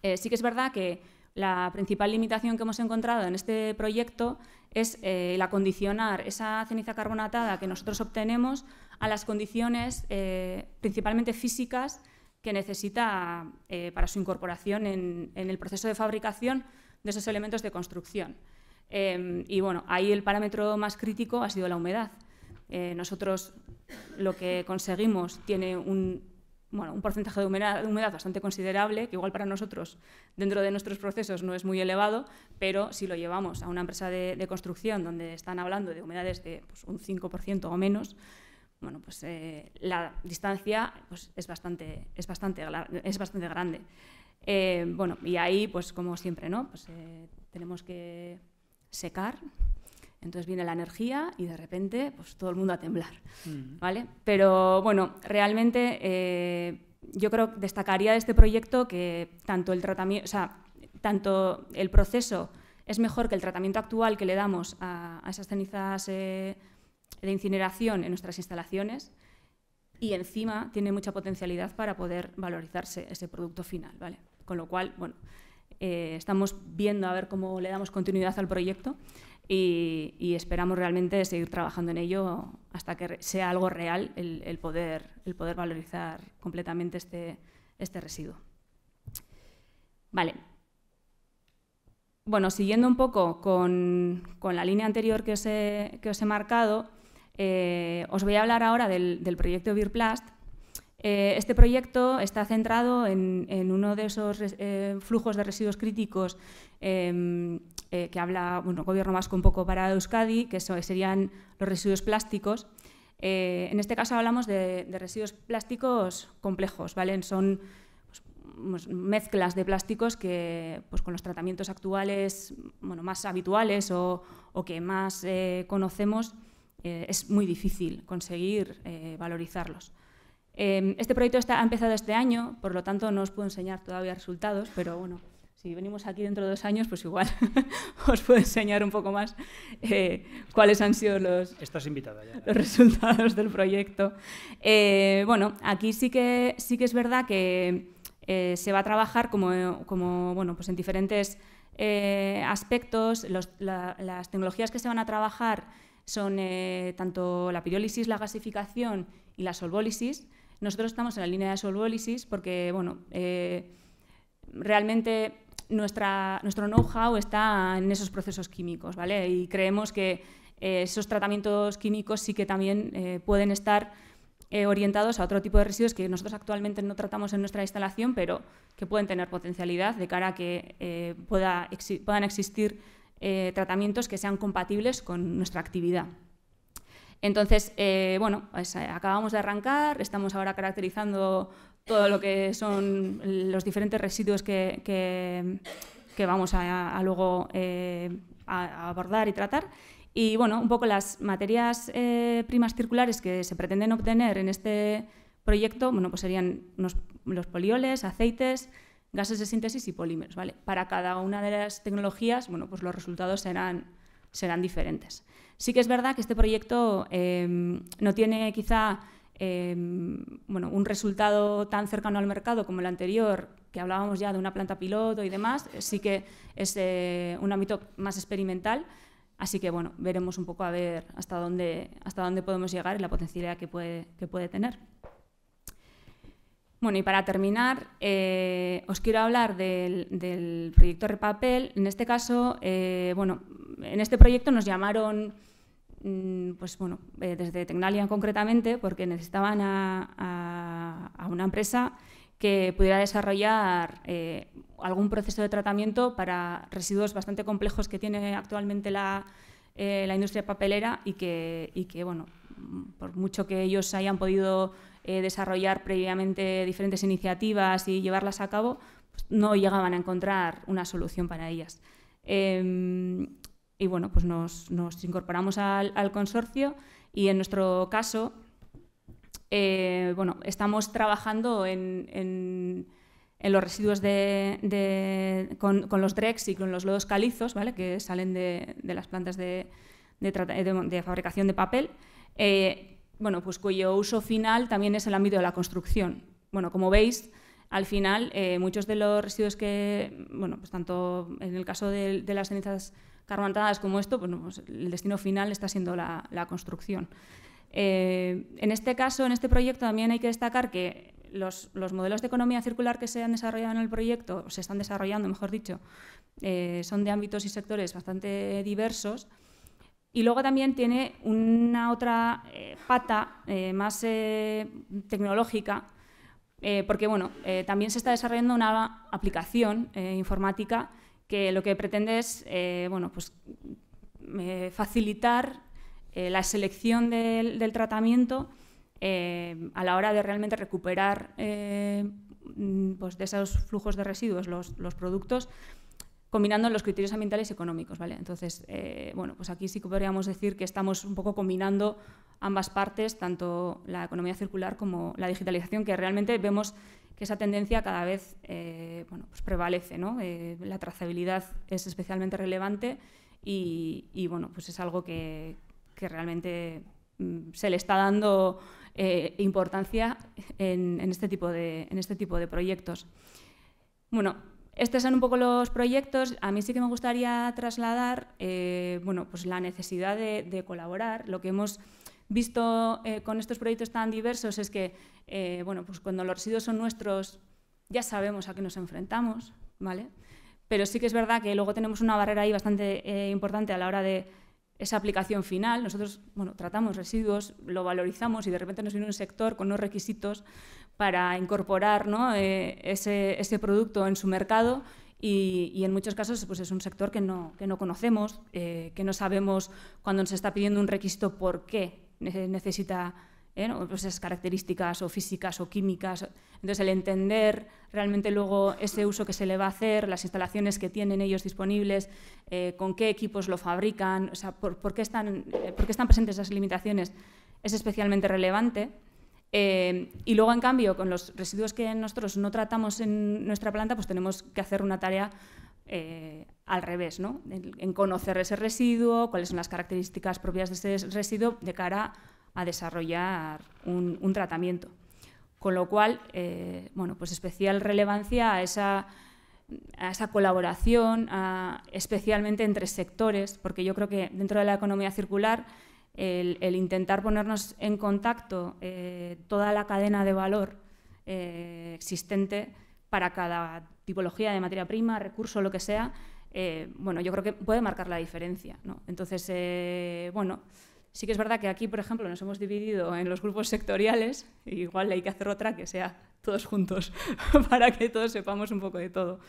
Eh, sí que es verdad que la principal limitación que hemos encontrado en este proyecto es eh, el acondicionar esa ceniza carbonatada que nosotros obtenemos a las condiciones principalmente físicas que necesita eh, para su incorporación en, el proceso de fabricación de esos elementos de construcción. Em, y bueno, ahí el parámetro más crítico ha sido la humedad. Eh, nosotros lo que conseguimos tiene un, un porcentaje de humedad, bastante considerable, que igual para nosotros dentro de nuestros procesos no es muy elevado, pero si lo llevamos a una empresa de, construcción donde están hablando de humedades de pues, un 5% o menos, bueno, pues, eh, la distancia pues, es, bastante, es, bastante, es bastante grande. Eh, bueno, y ahí, pues como siempre, ¿no? Pues, eh, tenemos que secar, entonces viene la energía y de repente pues, todo el mundo a temblar, ¿vale? Pero bueno, realmente yo creo que destacaría de este proyecto que tanto el tratamiento, o sea, tanto el proceso es mejor que el tratamiento actual que le damos a, a esas cenizas de incineración en nuestras instalaciones y encima tiene mucha potencialidad para poder valorizarse ese producto final. ¿vale? Con lo cual, bueno, eh, estamos viendo a ver cómo le damos continuidad al proyecto y, esperamos realmente seguir trabajando en ello hasta que sea algo real el, poder, el poder valorizar completamente este, este residuo. Vale. Bueno, siguiendo un poco con, la línea anterior que que os he marcado, eh, os voy a hablar ahora del, proyecto Virplast. Eh, este proyecto está centrado en, uno de esos eh, flujos de residuos críticos em, que habla bueno, Gobierno Vasco un poco para Euskadi, que serían los residuos plásticos. en este caso hablamos de, residuos plásticos complejos, ¿vale? son pues, pues, mezclas de plásticos que pues, con los tratamientos actuales bueno, más habituales o que más conocemos eh, es muy difícil conseguir eh, valorizarlos. Em, este proyecto está, ha empezado este año, por lo tanto no os puedo enseñar todavía resultados, pero bueno, si venimos aquí dentro de dos años, pues igual (laughs) os puedo enseñar un poco más eh, cuáles han sido los, los resultados del proyecto. bueno, aquí sí que, sí que es verdad que se va a trabajar como, pues en diferentes aspectos, las tecnologías que se van a trabajar son eh, tanto la pirólisis, la gasificación y la solvólisis. Nosotros estamos en la línea de solvólisis porque, bueno, eh, realmente nuestra, nuestro know-how está en esos procesos químicos, ¿vale? Y creemos que eh, esos tratamientos químicos sí que también pueden estar orientados a otro tipo de residuos que nosotros actualmente no tratamos en nuestra instalación, pero que pueden tener potencialidad de cara a que puedan existir eh, tratamientos que sean compatibles con nuestra actividad. Entonces, eh, bueno, pues, eh, acabamos de arrancar, estamos ahora caracterizando todo lo que son los diferentes residuos que, vamos a, luego a abordar y tratar. Y bueno, un poco las materias primas circulares que se pretenden obtener en este proyecto, bueno, pues serían los polioles, aceites, gases de síntesis y polímeros. ¿vale? Para cada una de las tecnologías, bueno, pues los resultados serán, serán diferentes. Sí que es verdad que este proyecto em, no tiene quizá em, bueno, un resultado tan cercano al mercado como el anterior, que hablábamos ya de una planta piloto y demás, sí que es eh, un ámbito más experimental. Así que bueno, veremos un poco a ver hasta dónde, hasta dónde podemos llegar y la potencialidad que puede, que puede tener. Bueno, y para terminar, eh, os quiero hablar del, del, proyecto Repapel. En este caso, eh, bueno, en este proyecto nos llamaron, mm, pues bueno, eh, desde Tecnalia concretamente, porque necesitaban a, una empresa que pudiera desarrollar algún proceso de tratamiento para residuos bastante complejos que tiene actualmente la, industria papelera y que, y que, bueno, por mucho que ellos hayan podido eh, desarrollar previamente diferentes iniciativas y llevarlas a cabo, pues, no llegaban a encontrar una solución para ellas. Em, y bueno, pues nos, incorporamos al, consorcio y en nuestro caso, eh, bueno, estamos trabajando en, los residuos con, los DREX y con los lodos calizos, ¿vale? que salen de, las plantas de, fabricación de papel. Eh, bueno, pues cuyo uso final también es el ámbito de la construcción. Bueno, como veis, al final eh, muchos de los residuos que, bueno, pues tanto en el caso de, las cenizas carbonatadas como esto, pues el destino final está siendo la, construcción. Eh, en este caso, en este proyecto también hay que destacar que los, modelos de economía circular que se han desarrollado en el proyecto, o se están desarrollando, mejor dicho, eh, son de ámbitos y sectores bastante diversos. Y luego también tiene una otra eh, pata eh, más eh, tecnológica, porque bueno, también se está desarrollando una aplicación informática que lo que pretende es bueno, pues, mm, facilitar la selección del, tratamiento a la hora de realmente recuperar mm, pues, de esos flujos de residuos los productos combinando los criterios ambientales y económicos, ¿vale? Entonces, eh, bueno, pues aquí sí que podríamos decir que estamos un poco combinando ambas partes, tanto la economía circular como la digitalización, que realmente vemos que esa tendencia cada vez eh, pues prevalece, ¿no? Eh, la trazabilidad es especialmente relevante y, bueno, pues es algo que, realmente mm, se le está dando importancia en, este tipo de, en este tipo de proyectos. Bueno, estos son un poco los proyectos. A mí sí que me gustaría trasladar eh, bueno, pues la necesidad de, colaborar. Lo que hemos visto eh, con estos proyectos tan diversos es que eh, bueno, pues cuando los residuos son nuestros ya sabemos a qué nos enfrentamos, ¿vale? Pero sí que es verdad que luego tenemos una barrera ahí bastante importante a la hora de esa aplicación final. Nosotros bueno, tratamos residuos, lo valorizamos y de repente nos viene un sector con unos requisitos para incorporar eh, ese, producto en su mercado y, en muchos casos pues, es un sector que no, conocemos, eh, que no sabemos cuando nos está pidiendo un requisito por qué necesita eh, pues esas características o físicas o químicas. Entonces el entender realmente luego ese uso que se le va a hacer, las instalaciones que tienen ellos disponibles, con qué equipos lo fabrican, o qué están, por qué están presentes esas limitaciones, es especialmente relevante. Eh, y luego, en cambio, con los residuos que nosotros no tratamos en nuestra planta, pues tenemos que hacer una tarea eh, al revés, ¿no? En, conocer ese residuo, cuáles son las características propias de ese residuo de cara a desarrollar un, tratamiento. Con lo cual, eh, bueno, pues especial relevancia a esa, colaboración, especialmente entre sectores, porque yo creo que dentro de la economía circular el, intentar ponernos en contacto eh, toda la cadena de valor eh, existente para cada tipología de materia prima, recurso, lo que sea, eh, bueno, yo creo que puede marcar la diferencia. ¿no? Entonces, bueno, sí que es verdad que aquí, por ejemplo, nos hemos dividido en los grupos sectoriales, igual hay que hacer otra que sea todos juntos (laughs) para que todos sepamos un poco de todo.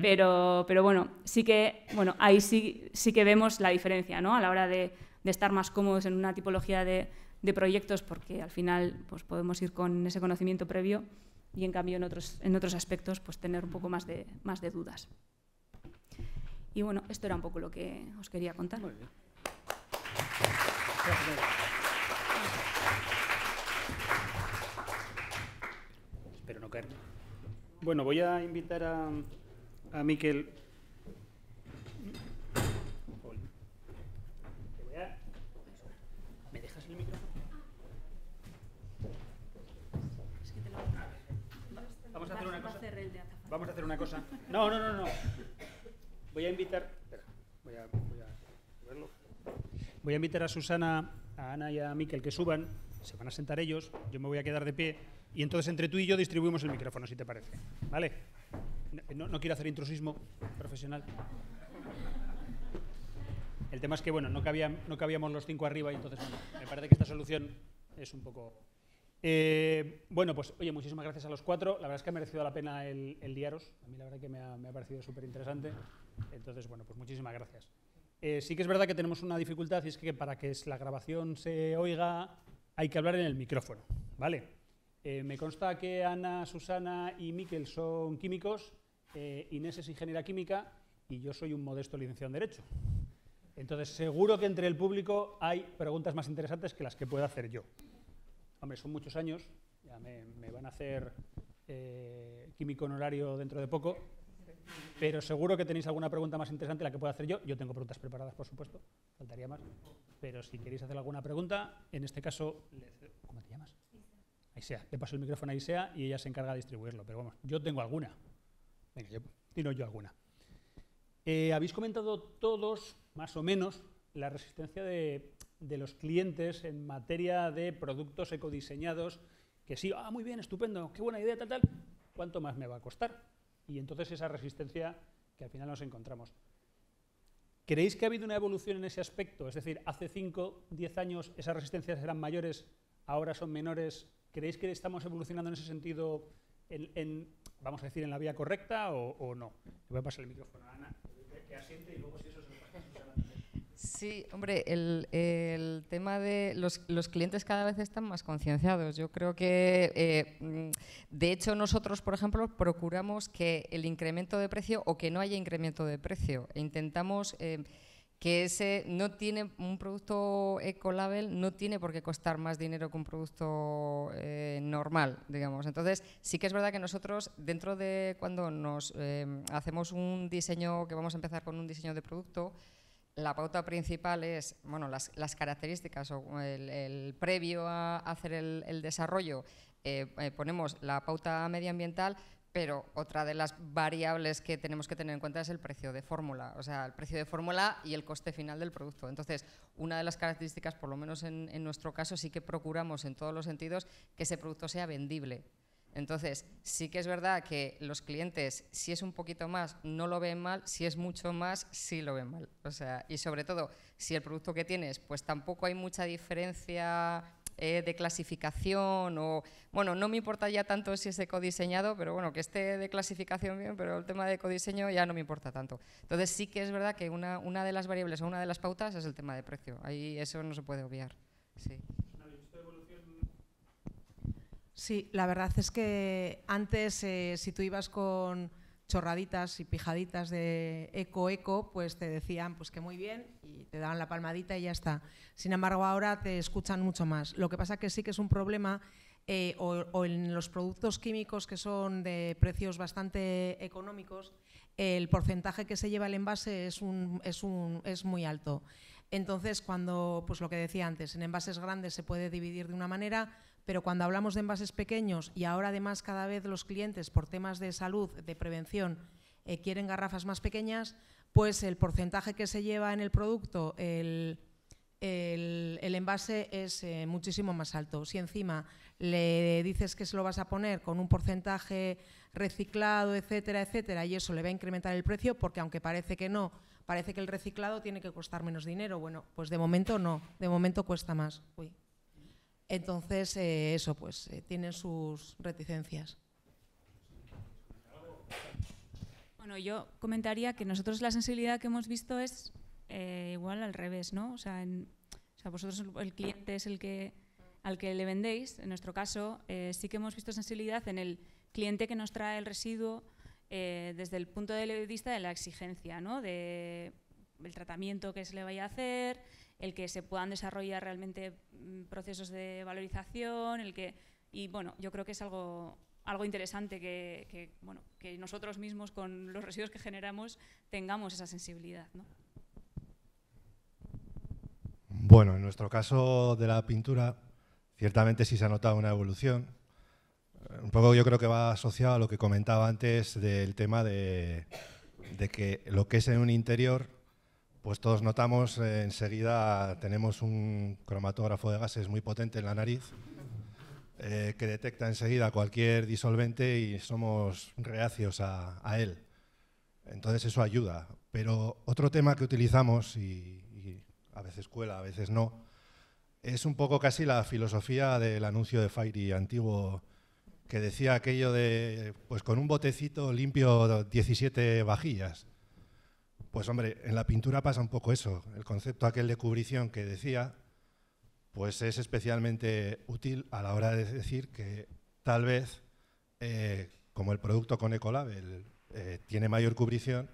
pero, pero bueno, sí que, bueno, ahí sí, sí que vemos la diferencia, ¿no? A la hora de de estar más cómodos en una tipología de, proyectos porque al final pues, podemos ir con ese conocimiento previo y en cambio en otros, en otros aspectos pues, tener un poco más de, más de dudas. Y bueno, esto era un poco lo que os quería contar. no Bueno, voy a invitar a, a Miquel cosa. No, no, no, no. Voy a invitar. voy a, invitar a Susana, a Ana y a Miquel que suban. Se van a sentar ellos. Yo me voy a quedar de pie. Y entonces entre tú y yo distribuimos el micrófono, si te parece. ¿Vale? No, no quiero hacer intrusismo profesional. El tema es que, bueno, no, no cabíamos los cinco arriba y entonces, me parece que esta solución es un poco eh, bueno, pues oye, muchísimas gracias a los cuatro. La verdad es que ha merecido la pena el, diaros, A mí la verdad que me ha, parecido súper interesante. Entonces, bueno, pues muchísimas gracias. Eh, sí que es verdad que tenemos una dificultad y es que para que la grabación se oiga hay que hablar en el micrófono, ¿vale? Eh, me consta que Ana, Susana y Miquel son químicos, Inés es ingeniera química y yo soy un modesto licenciado en Derecho. Entonces, seguro que entre el público hay preguntas más interesantes que las que pueda hacer yo. Hombre, son muchos años, ya me, van a hacer eh, químico honorario dentro de poco, pero seguro que tenéis alguna pregunta más interesante la que pueda hacer yo. Yo tengo preguntas preparadas, por supuesto, faltaría más. Pero si queréis hacer alguna pregunta, en este caso, ¿cómo te llamas? Isea. Le paso el micrófono a Isea y ella se encarga de distribuirlo. Pero vamos, yo tengo alguna. Venga, yo, tiro yo alguna. Eh, habéis comentado todos, más o menos, la resistencia de de los clientes en materia de productos ecodiseñados, que sí, ah, muy bien, estupendo, qué buena idea, tal, tal, ¿cuánto más me va a costar? Y entonces esa resistencia que al final nos encontramos. ¿Creéis que ha habido una evolución en ese aspecto? Es decir, hace 5, 10 años esas resistencias eran mayores, ahora son menores. ¿Creéis que estamos evolucionando en ese sentido, en, vamos a decir, en la vía correcta o, no? Le voy a pasar el micrófono a Ana, que asiente y luego Sí, hombre, el, tema de los, clientes cada vez están más concienciados. Yo creo que, eh, de hecho, nosotros, por ejemplo, procuramos que el incremento de precio o que no haya incremento de precio. E intentamos... Eh, que ese no tiene un producto eco-label, no tiene por qué costar más dinero que un producto eh, normal, digamos. Entonces sí que es verdad que nosotros dentro de cuando nos hacemos un diseño que vamos a empezar con un diseño de producto la pauta principal es, bueno, las, características o el, previo a hacer el, desarrollo, eh, eh, ponemos la pauta medioambiental, pero otra de las variables que tenemos que tener en cuenta es el precio de fórmula, o sea, el precio de fórmula y el coste final del producto. Entonces, una de las características, por lo menos en nuestro caso, sí que procuramos en todos los sentidos que ese producto sea vendible. Entonces, sí que es verdad que los clientes, si es un poquito más, no lo ven mal, si es mucho más, sí lo ven mal. O sea, y sobre todo, si el producto que tienes, pues tampoco hay mucha diferencia eh, de clasificación o, bueno, no me importa ya tanto si es ecodiseñado codiseñado, pero bueno, que esté de clasificación bien, pero el tema de codiseño ya no me importa tanto. Entonces, sí que es verdad que una, una de las variables o una de las pautas es el tema de precio. Ahí eso no se puede obviar. Sí. Sí, la verdad es que antes eh, si tú ibas con chorraditas y pijaditas de eco eco, pues te decían pues que muy bien y te daban la palmadita y ya está. Sin embargo, ahora te escuchan mucho más. Lo que pasa que sí que es un problema eh, o, o, en los productos químicos que son de precios bastante económicos, el porcentaje que se lleva el envase es, un, es, un, es muy alto. Entonces, cuando, pues lo que decía antes, en envases grandes se puede dividir de una manera, pero cuando hablamos de envases pequeños y ahora además cada vez los clientes por temas de salud, de prevención, eh, quieren garrafas más pequeñas, pues el porcentaje que se lleva en el producto, el, el, envase es eh, muchísimo más alto. Si encima le dices que se lo vas a poner con un porcentaje reciclado, etcétera, etcétera, y eso le va a incrementar el precio, porque aunque parece que no, parece que el reciclado tiene que costar menos dinero. Bueno, pues de momento no, de momento cuesta más. Uy. Entonces, eh, eso, pues tiene eh, tienen sus reticencias. Bueno, yo comentaría que nosotros la sensibilidad que hemos visto es eh, igual al revés, ¿no? O sea, en, vosotros el cliente es el que al que le vendéis, en nuestro caso, sí que hemos visto sensibilidad en el cliente que nos trae el residuo desde el punto de vista de la exigencia, ¿no? De el tratamiento que se le vaya a hacer, el que se puedan desarrollar realmente mm, procesos de valorización, el que y bueno, yo creo que es algo algo interesante que, nosotros mismos con los residuos que generamos tengamos esa sensibilidad, Bueno, en nuestro caso de la pintura, ciertamente sí se ha notado una evolución. Un poco yo creo que va asociado a lo que comentaba antes del tema de, de que lo que es en un interior pues todos notamos, eh, enseguida tenemos un cromatógrafo de gases muy potente en la nariz eh, que detecta enseguida cualquier disolvente y somos reacios a, él. Entonces eso ayuda. Pero otro tema que utilizamos, y, a veces cuela, a veces no, es un poco casi la filosofía del anuncio de Fairy antiguo que decía aquello de, pues con un botecito limpio 17 vajillas. Pues hombre, en la pintura pasa un poco eso. El concepto aquel de cubrición que decía, pues es especialmente útil a la hora de decir que tal vez, eh, como el producto con Ecolabel eh, tiene mayor cubrición,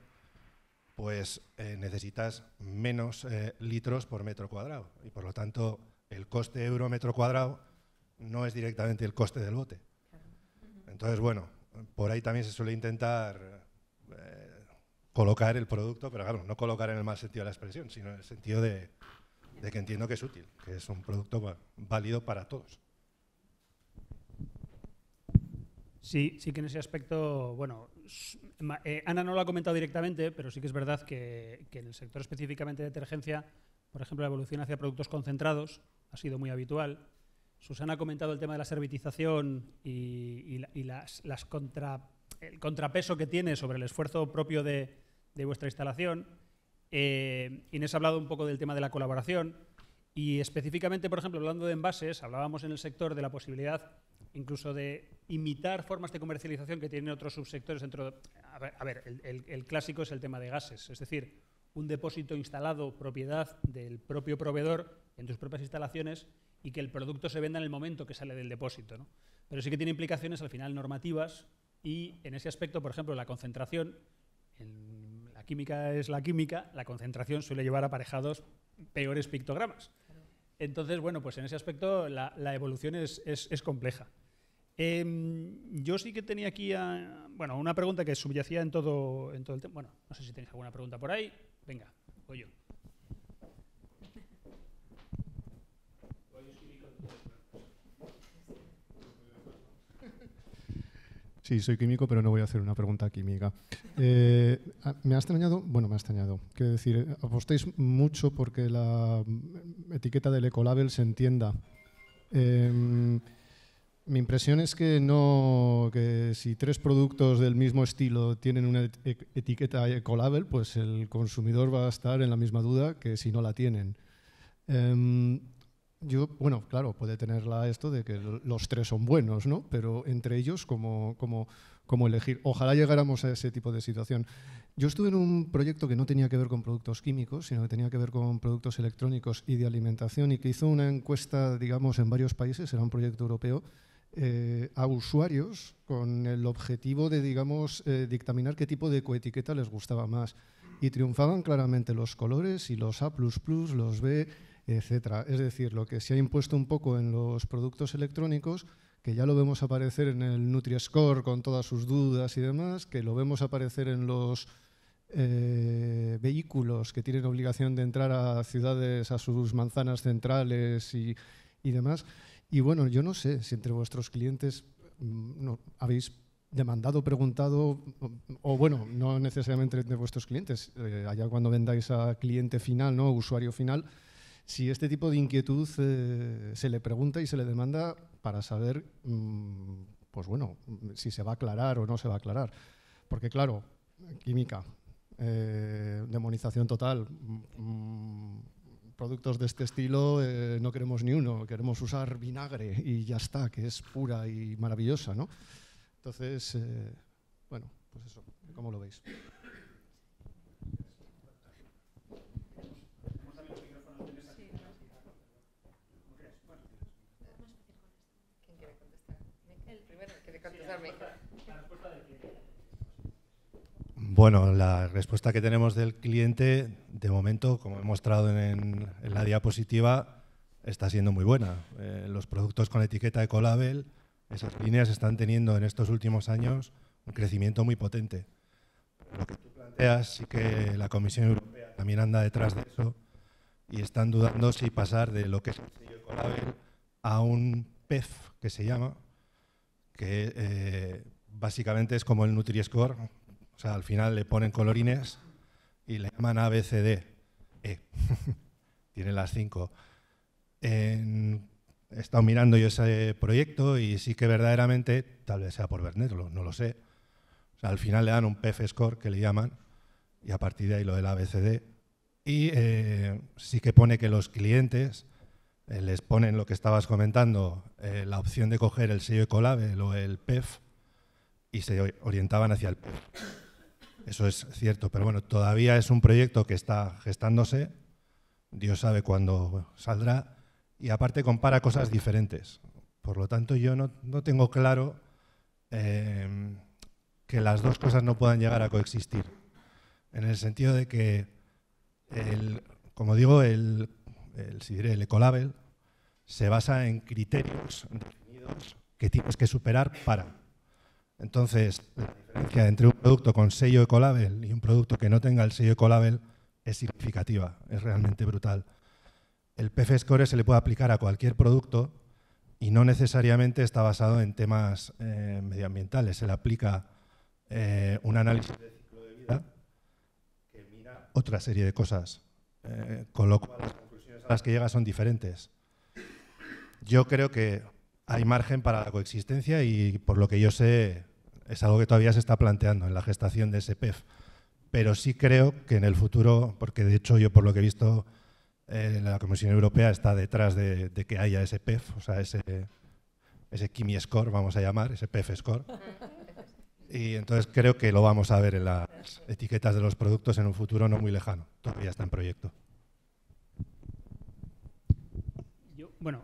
pues eh, necesitas menos litros por metro cuadrado. Y por lo tanto, el coste euro metro cuadrado no es directamente el coste del bote. Entonces, bueno, por ahí también se suele intentar colocar el producto, pero claro, no colocar en el mal sentido de la expresión, sino en el sentido de, que entiendo que es útil, que es un producto válido para todos. Sí, sí que en ese aspecto, bueno, eh, Ana no lo ha comentado directamente, pero sí que es verdad que, en el sector específicamente de detergencia, por ejemplo, la evolución hacia productos concentrados ha sido muy habitual. Susana ha comentado el tema de la servitización y, las, las, contra, el contrapeso que tiene sobre el esfuerzo propio de, vuestra instalación. Eh, Inés ha hablado un poco del tema de la colaboración y específicamente, por ejemplo, hablando de envases, hablábamos en el sector de la posibilidad incluso de imitar formas de comercialización que tienen otros subsectores dentro A ver, el, clásico es el tema de gases, es decir, un depósito instalado, propiedad del propio proveedor en tus propias instalaciones y que el producto se venda en el momento que sale del depósito. ¿no? Pero sí que tiene implicaciones al final normativas y en ese aspecto, por ejemplo, la concentración, en la química es la química, la concentración suele llevar aparejados peores pictogramas. Entonces, bueno, pues en ese aspecto la, evolución es, es, compleja. Em, yo sí que tenía aquí a, ah, bueno, una pregunta que subyacía en todo, en todo el tema. Bueno, no sé si tenéis alguna pregunta por ahí. Venga, voy yo. Sí, soy químico, pero no voy a hacer una pregunta química. Eh, ah, me ha extrañado, bueno, me ha extrañado. Quiero decir, apostéis mucho porque la etiqueta del Ecolabel se entienda. Em, mi impresión es que no, si tres productos del mismo estilo tienen una e-, etiqueta Ecolabel, pues el consumidor va a estar en la misma duda que si no la tienen. Em, yo, bueno, claro, puede tenerla esto de que los tres son buenos, ¿no? Pero entre ellos, ¿cómo elegir? Ojalá llegáramos a ese tipo de situación. Yo estuve en un proyecto que no tenía que ver con productos químicos, sino que tenía que ver con productos electrónicos y de alimentación, y que hizo una encuesta, digamos, en varios países, era un proyecto europeo, eh, a usuarios con el objetivo de, digamos, eh, dictaminar qué tipo de coetiqueta les gustaba más. Y triunfaban claramente los colores y los A, los B etcétera. Es decir, lo que se ha impuesto un poco en los productos electrónicos, que ya lo vemos aparecer en el Nutri-Score con todas sus dudas y demás, que lo vemos aparecer en los eh, vehículos que tienen obligación de entrar a ciudades, a sus manzanas centrales y, demás. Y bueno, yo no sé si entre vuestros clientes mm, no, habéis demandado, preguntado, o, bueno, no necesariamente de vuestros clientes, eh, allá cuando vendáis a cliente final, ¿no? usuario final, si este tipo de inquietud eh, se le pregunta y se le demanda para saber, mm, pues bueno, si se va a aclarar o no se va a aclarar. Porque claro, química, eh, demonización total, mm, productos de este estilo eh, no queremos ni uno, queremos usar vinagre y ya está, que es pura y maravillosa, ¿no? Entonces, bueno, pues eso, ¿cómo lo veis? Bueno, la respuesta que tenemos del cliente, de momento, como he mostrado en, la diapositiva, está siendo muy buena. Eh, los productos con etiqueta Ecolabel, esas líneas están teniendo en estos últimos años un crecimiento muy potente. Lo que tú planteas, sí que la Comisión Europea también anda detrás de eso y están dudando si pasar de lo que es el sello Ecolabel a un PEF, que se llama, que eh, básicamente es como el Nutri-Score, o sea, al final le ponen colorines y le llaman ABCD. E. (laughs) Tiene las cinco. he estado mirando yo ese proyecto y sí que verdaderamente, tal vez sea por vernerlo, no lo sé. al final le dan un PF-Score que le llaman y a partir de ahí lo del ABCD. Y eh, sí que pone que los clientes eh, les ponen lo que estabas comentando, eh, la opción de coger el sello Ecolabel o el PEF y se orientaban hacia el PEF. Eso es cierto, pero bueno, todavía es un proyecto que está gestándose, Dios sabe cuándo saldrá, y aparte compara cosas diferentes. Por lo tanto, yo no, tengo claro em, que las dos cosas no puedan llegar a coexistir, en el sentido de que, como digo, el el Ecolabel, se basa en criterios definidos que tienes que superar para. Entonces, la diferencia entre un producto con sello Ecolabel y un producto que no tenga el sello Ecolabel es significativa, es realmente brutal. El PF Score se le puede aplicar a cualquier producto y no necesariamente está basado en temas eh, medioambientales. Se le aplica eh, un análisis de ciclo de vida que mira otra serie de cosas, eh, con lo cual las que llega son diferentes. Yo creo que hay margen para la coexistencia y por lo que yo sé es algo que todavía se está planteando en la gestación de ese PEF. Pero sí creo que en el futuro, porque de hecho yo por lo que he visto eh, la Comisión Europea está detrás de, que haya ese PEF, o sea, ese, ese Kimi Score, vamos a llamar, ese PEF Score. Y entonces creo que lo vamos a ver en las etiquetas de los productos en un futuro no muy lejano. Todavía está en proyecto. Bueno,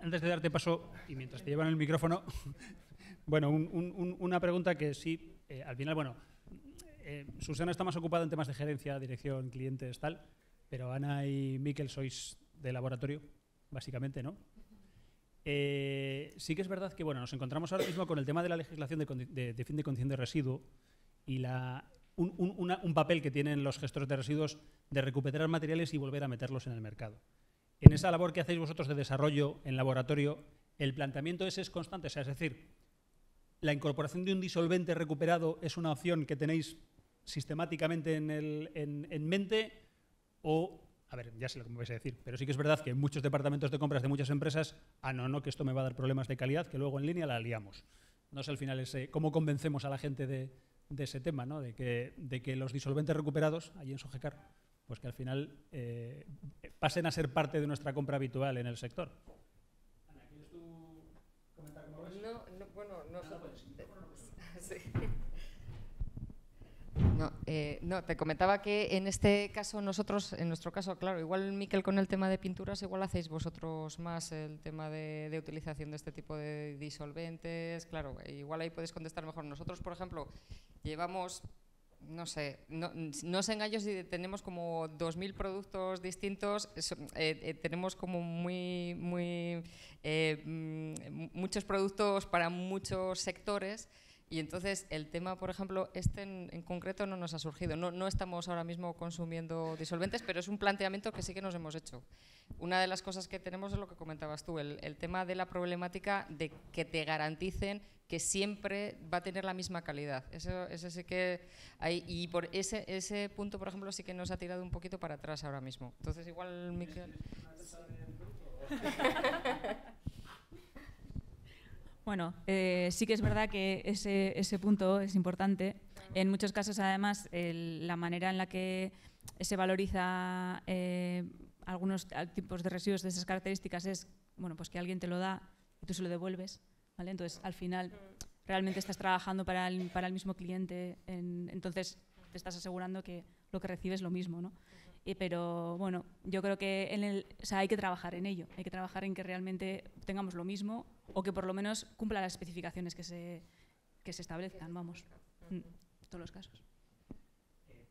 antes de darte paso, y mientras te llevan el micrófono, (laughs) bueno, una pregunta que sí, eh, al final, bueno, eh, Susana está más ocupada en temas de gerencia, dirección, clientes, tal, pero Ana y Miquel sois de laboratorio, básicamente, ¿no? Eh, sí que es verdad que bueno, nos encontramos ahora mismo con el tema de la legislación de, fin de condición de residuo y la, un, papel que tienen los gestores de residuos de recuperar materiales y volver a meterlos en el mercado en esa labor que hacéis vosotros de desarrollo en laboratorio, el planteamiento ese es constante, sea, es decir, la incorporación de un disolvente recuperado es una opción que tenéis sistemáticamente en, mente o, a ver, ya sé lo que me vais a decir, pero sí que es verdad que en muchos departamentos de compras de muchas empresas, ah, no, no, que esto me va a dar problemas de calidad, que luego en línea la liamos. No sé al final cómo convencemos a la gente de, ese tema, ¿no? de, que, de que los disolventes recuperados, allí en Sojecar, pues que al final eh, pasen a ser parte de nuestra compra habitual en el sector. Ana, ¿quieres tú comentar cómo ves? No, no bueno, no, pues, (laughs) no, eh, no, te comentaba que en este caso nosotros, en nuestro caso, claro, igual Miquel con el tema de pinturas, igual hacéis vosotros más el tema de, de utilización de este tipo de disolventes, claro, igual ahí podéis contestar mejor. Nosotros, por ejemplo, llevamos no sé, no, se engaño si tenemos como 2.000 productos distintos, eh, eh, tenemos como muy, muy eh, mm, muchos productos para muchos sectores y entonces el tema, por ejemplo, este en, concreto no nos ha surgido. No, estamos ahora mismo consumiendo disolventes, pero es un planteamiento que sí que nos hemos hecho. Una de las cosas que tenemos es lo que comentabas tú, el tema de la problemática de que te garanticen que siempre va a tener la misma calidad. Eso, eso sí que hay, y por ese, ese punto, por ejemplo, sí que nos ha tirado un poquito para atrás ahora mismo. Entonces, igual, (laughs) Bueno, eh, sí que es verdad que ese, ese punto es importante. En muchos casos, además, la manera en la que se valoriza eh, algunos tipos de residuos de esas características es bueno, pues que alguien te lo da y tú se lo devuelves. Entonces, al final, realmente estás trabajando para el, mismo cliente, entonces te estás asegurando que lo que recibes es lo mismo, ¿no? pero bueno, yo creo que hay que trabajar en ello, hay que trabajar en que realmente tengamos lo mismo o que por lo menos cumpla las especificaciones que se, establezcan, vamos, en todos los casos. Eh,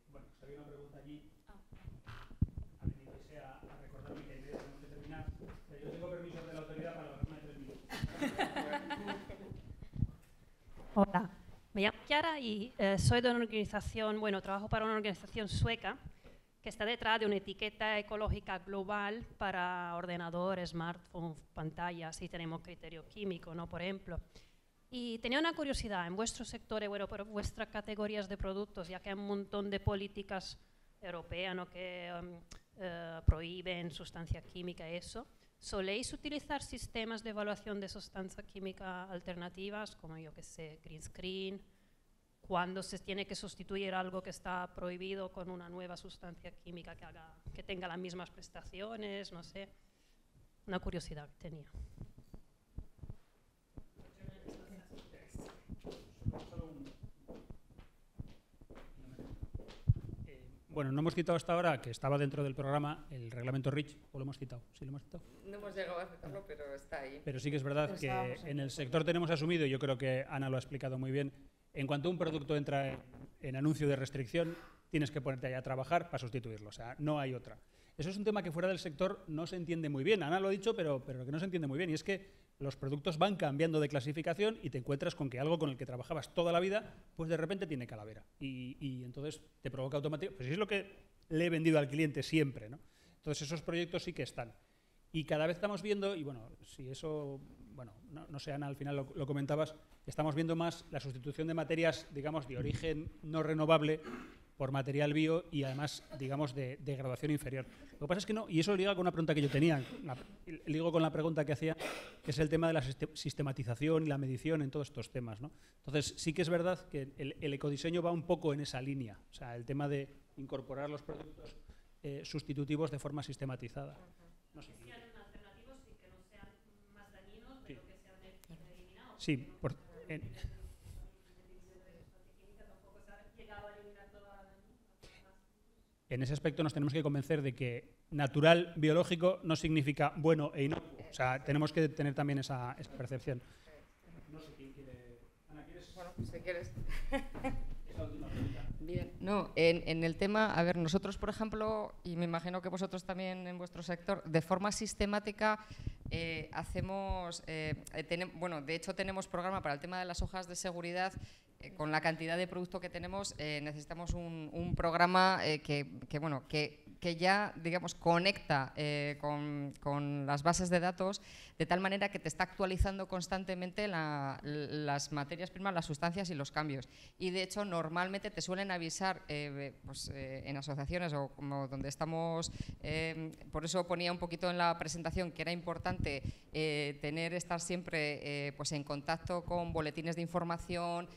Hola, me llamo Chiara y eh, soy de una organización, bueno, trabajo para una organización sueca que está detrás de una etiqueta ecológica global para ordenadores, smartphones, pantallas, y tenemos criterio químico, ¿no? Por ejemplo. Y tenía una curiosidad, en vuestro sector, bueno, por vuestras categorías de productos, ya que hay un montón de políticas europeas que um, eh, prohíben sustancias químicas, y eso, ¿Soléis utilizar sistemas de evaluación de sustancia química alternativas, como yo que sé, green screen, cuando se tiene que sustituir algo que está prohibido con una nueva sustancia química que, haga, que tenga las mismas prestaciones, no sé? Una curiosidad que tenía. solo Bueno, no hemos quitado hasta ahora, que estaba dentro del programa, el reglamento RICH, o lo hemos quitado, lo hemos No hemos llegado a aceptarlo, pero está ahí. Pero sí que es verdad que en el sector tenemos asumido, y yo creo que Ana lo ha explicado muy bien, en cuanto un producto entra en anuncio de restricción, tienes que ponerte ahí a trabajar para sustituirlo, o sea, no hay otra. Eso es un tema que fuera del sector no se entiende muy bien. Ana lo ha dicho, pero, pero lo que no se entiende muy bien y es que los productos van cambiando de clasificación y te encuentras con que algo con el que trabajabas toda la vida, pues de repente tiene calavera. Y, entonces te provoca automáticamente. Pues es lo que le he vendido al cliente siempre. Entonces esos proyectos sí que están. Y cada vez estamos viendo, y bueno, si eso, bueno, no, sean sé, Ana, al final lo, comentabas, estamos viendo más la sustitución de materias, digamos, de origen no renovable por material bio y además, digamos, de, de, inferior. Lo que pasa es que no, y eso liga con una pregunta que yo tenía, ligo con la pregunta que hacía, que es el tema de la sistematización y la medición en todos estos temas. Entonces, sí que es verdad que el, ecodiseño va un poco en esa línea, o sea, el tema de incorporar los productos eh, sustitutivos de forma sistematizada. No sé. Sí, por, en ese aspecto nos tenemos que convencer de que natural, biológico, no significa bueno e inocuo. O sea, tenemos que tener también esa, percepción. No sé quién quiere. Ana, ¿quieres? Bueno, si quieres. No, en, el tema, a ver, nosotros, por ejemplo, y me imagino que vosotros también en vuestro sector, de forma sistemática eh, hacemos, eh, eh, bueno, de hecho tenemos programa para el tema de las hojas de seguridad. con la cantidad de producto que tenemos, necesitamos un, programa que, bueno, que que ya, digamos, conecta eh, con, las bases de datos de tal manera que te está actualizando constantemente las materias primas, las sustancias y los cambios. Y de hecho, normalmente te suelen avisar eh, pues, eh, en asociaciones o como donde estamos, em, por eso ponía un poquito en la presentación que era importante tener, estar siempre pues en contacto con boletines de información,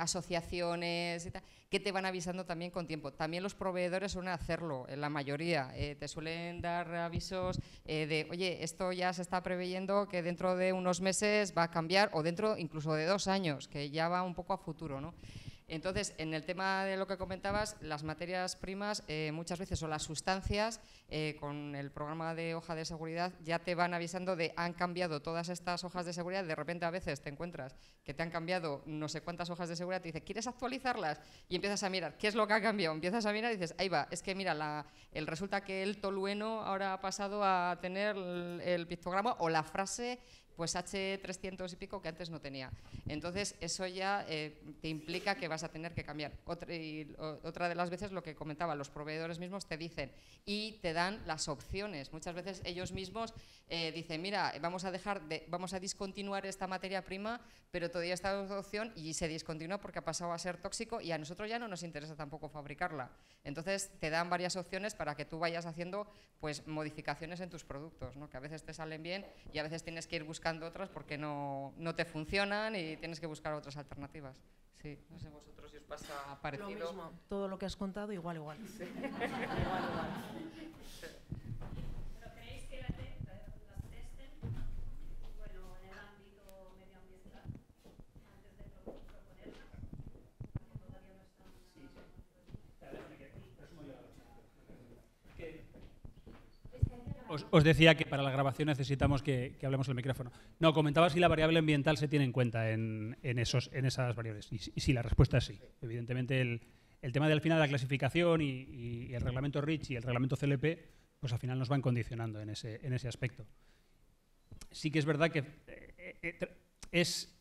asociaciones y tal que te van avisando también con tiempo. También los proveedores suelen hacerlo, en eh, la mayoría. Eh, te suelen dar avisos eh, de, oye, esto ya se está preveyendo que dentro de unos meses va a cambiar o dentro incluso de dos años, que ya va un poco a futuro, ¿no? Entonces, en el tema de lo que comentabas, las materias primas eh, muchas veces o las sustancias, eh, con el programa de hoja de seguridad ya te van avisando de han cambiado todas estas hojas de seguridad, de repente a veces te encuentras que te han cambiado no sé cuántas hojas de seguridad, te dice, ¿quieres actualizarlas? Y empiezas a mirar, ¿qué es lo que ha cambiado? Empiezas a mirar y dices, ahí va, es que mira, la, el, resulta que el tolueno ahora ha pasado a tener el pictograma o la frase pues H300 y pico que antes no tenía. Entonces, eso ya eh, te implica que vas a tener que cambiar. Otra, de las veces, lo que comentaba, los proveedores mismos te dicen y te dan las opciones. Muchas veces ellos mismos eh, dicen, mira, vamos a dejar, vamos a discontinuar esta materia prima, pero todavía está en opción y se discontinúa porque ha pasado a ser tóxico y a nosotros ya no nos interesa tampoco fabricarla. Entonces, te dan varias opciones para que tú vayas haciendo pues modificaciones en tus productos, que a veces te salen bien y a veces tienes que ir buscando buscando otras porque no, no te funcionan y tienes que buscar otras alternativas. Sí, no sé vosotros si os pasa parecido. Lo mismo, todo lo que has contado igual, igual. Sí. igual, igual. (laughs) os, decía que para la grabación necesitamos que, hablemos del micrófono. No, comentaba si la variable ambiental se tiene en cuenta en, esos, en esas variables. Y, sí, la respuesta es sí. Evidentemente, el, tema del final de la clasificación y, el reglamento RICH y el reglamento CLP, pues al final nos van condicionando en ese, aspecto. Sí que es verdad que eh, eh, es...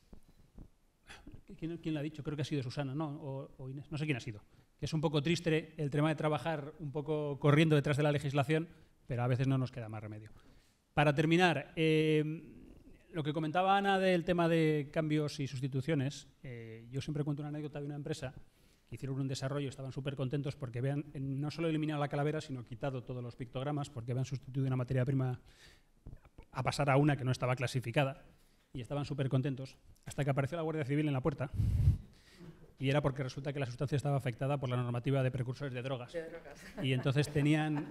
¿quién, ¿Quién, lo ha dicho? Creo que ha sido Susana, ¿no? o Inés, no sé quién ha sido. Que es un poco triste el tema de trabajar un poco corriendo detrás de la legislación pero a veces no nos queda más remedio. Para terminar, eh, lo que comentaba Ana del tema de cambios y sustituciones, eh, yo siempre cuento una anécdota de una empresa que hicieron un desarrollo, estaban súper contentos porque habían no solo eliminado la calavera, sino quitado todos los pictogramas porque habían sustituido una materia prima a pasar a una que no estaba clasificada y estaban súper contentos hasta que apareció la Guardia Civil en la puerta y era porque resulta que la sustancia estaba afectada por la normativa de precursores De drogas. Y entonces tenían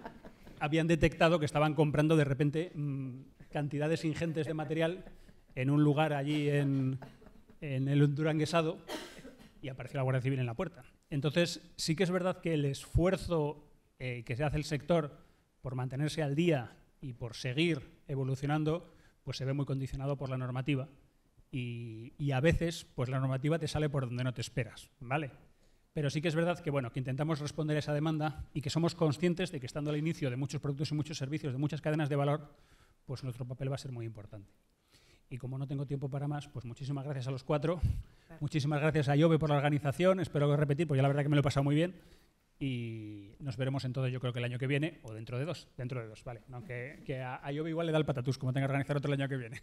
habían detectado que estaban comprando de repente mm, cantidades ingentes de material en un lugar allí en, el Duranguesado y apareció la Guardia Civil en la puerta. Entonces, sí que es verdad que el esfuerzo eh, que se hace el sector por mantenerse al día y por seguir evolucionando, pues se ve muy condicionado por la normativa. Y, y, a veces, pues la normativa te sale por donde no te esperas, ¿vale? Pero sí que es verdad que, bueno, que intentamos responder a esa demanda y que somos conscientes de que estando al inicio de muchos productos y muchos servicios, de muchas cadenas de valor, pues nuestro papel va a ser muy importante. Y como no tengo tiempo para más, pues muchísimas gracias a los cuatro. Muchísimas gracias a IOVE por la organización. Espero repetir, porque la verdad que me lo he pasado muy bien. Y nos veremos en todo yo creo que el año que viene, o dentro de dos. Dentro de dos, vale. Aunque que a IOVE igual le da el patatús, como tenga que organizar otro el año que viene.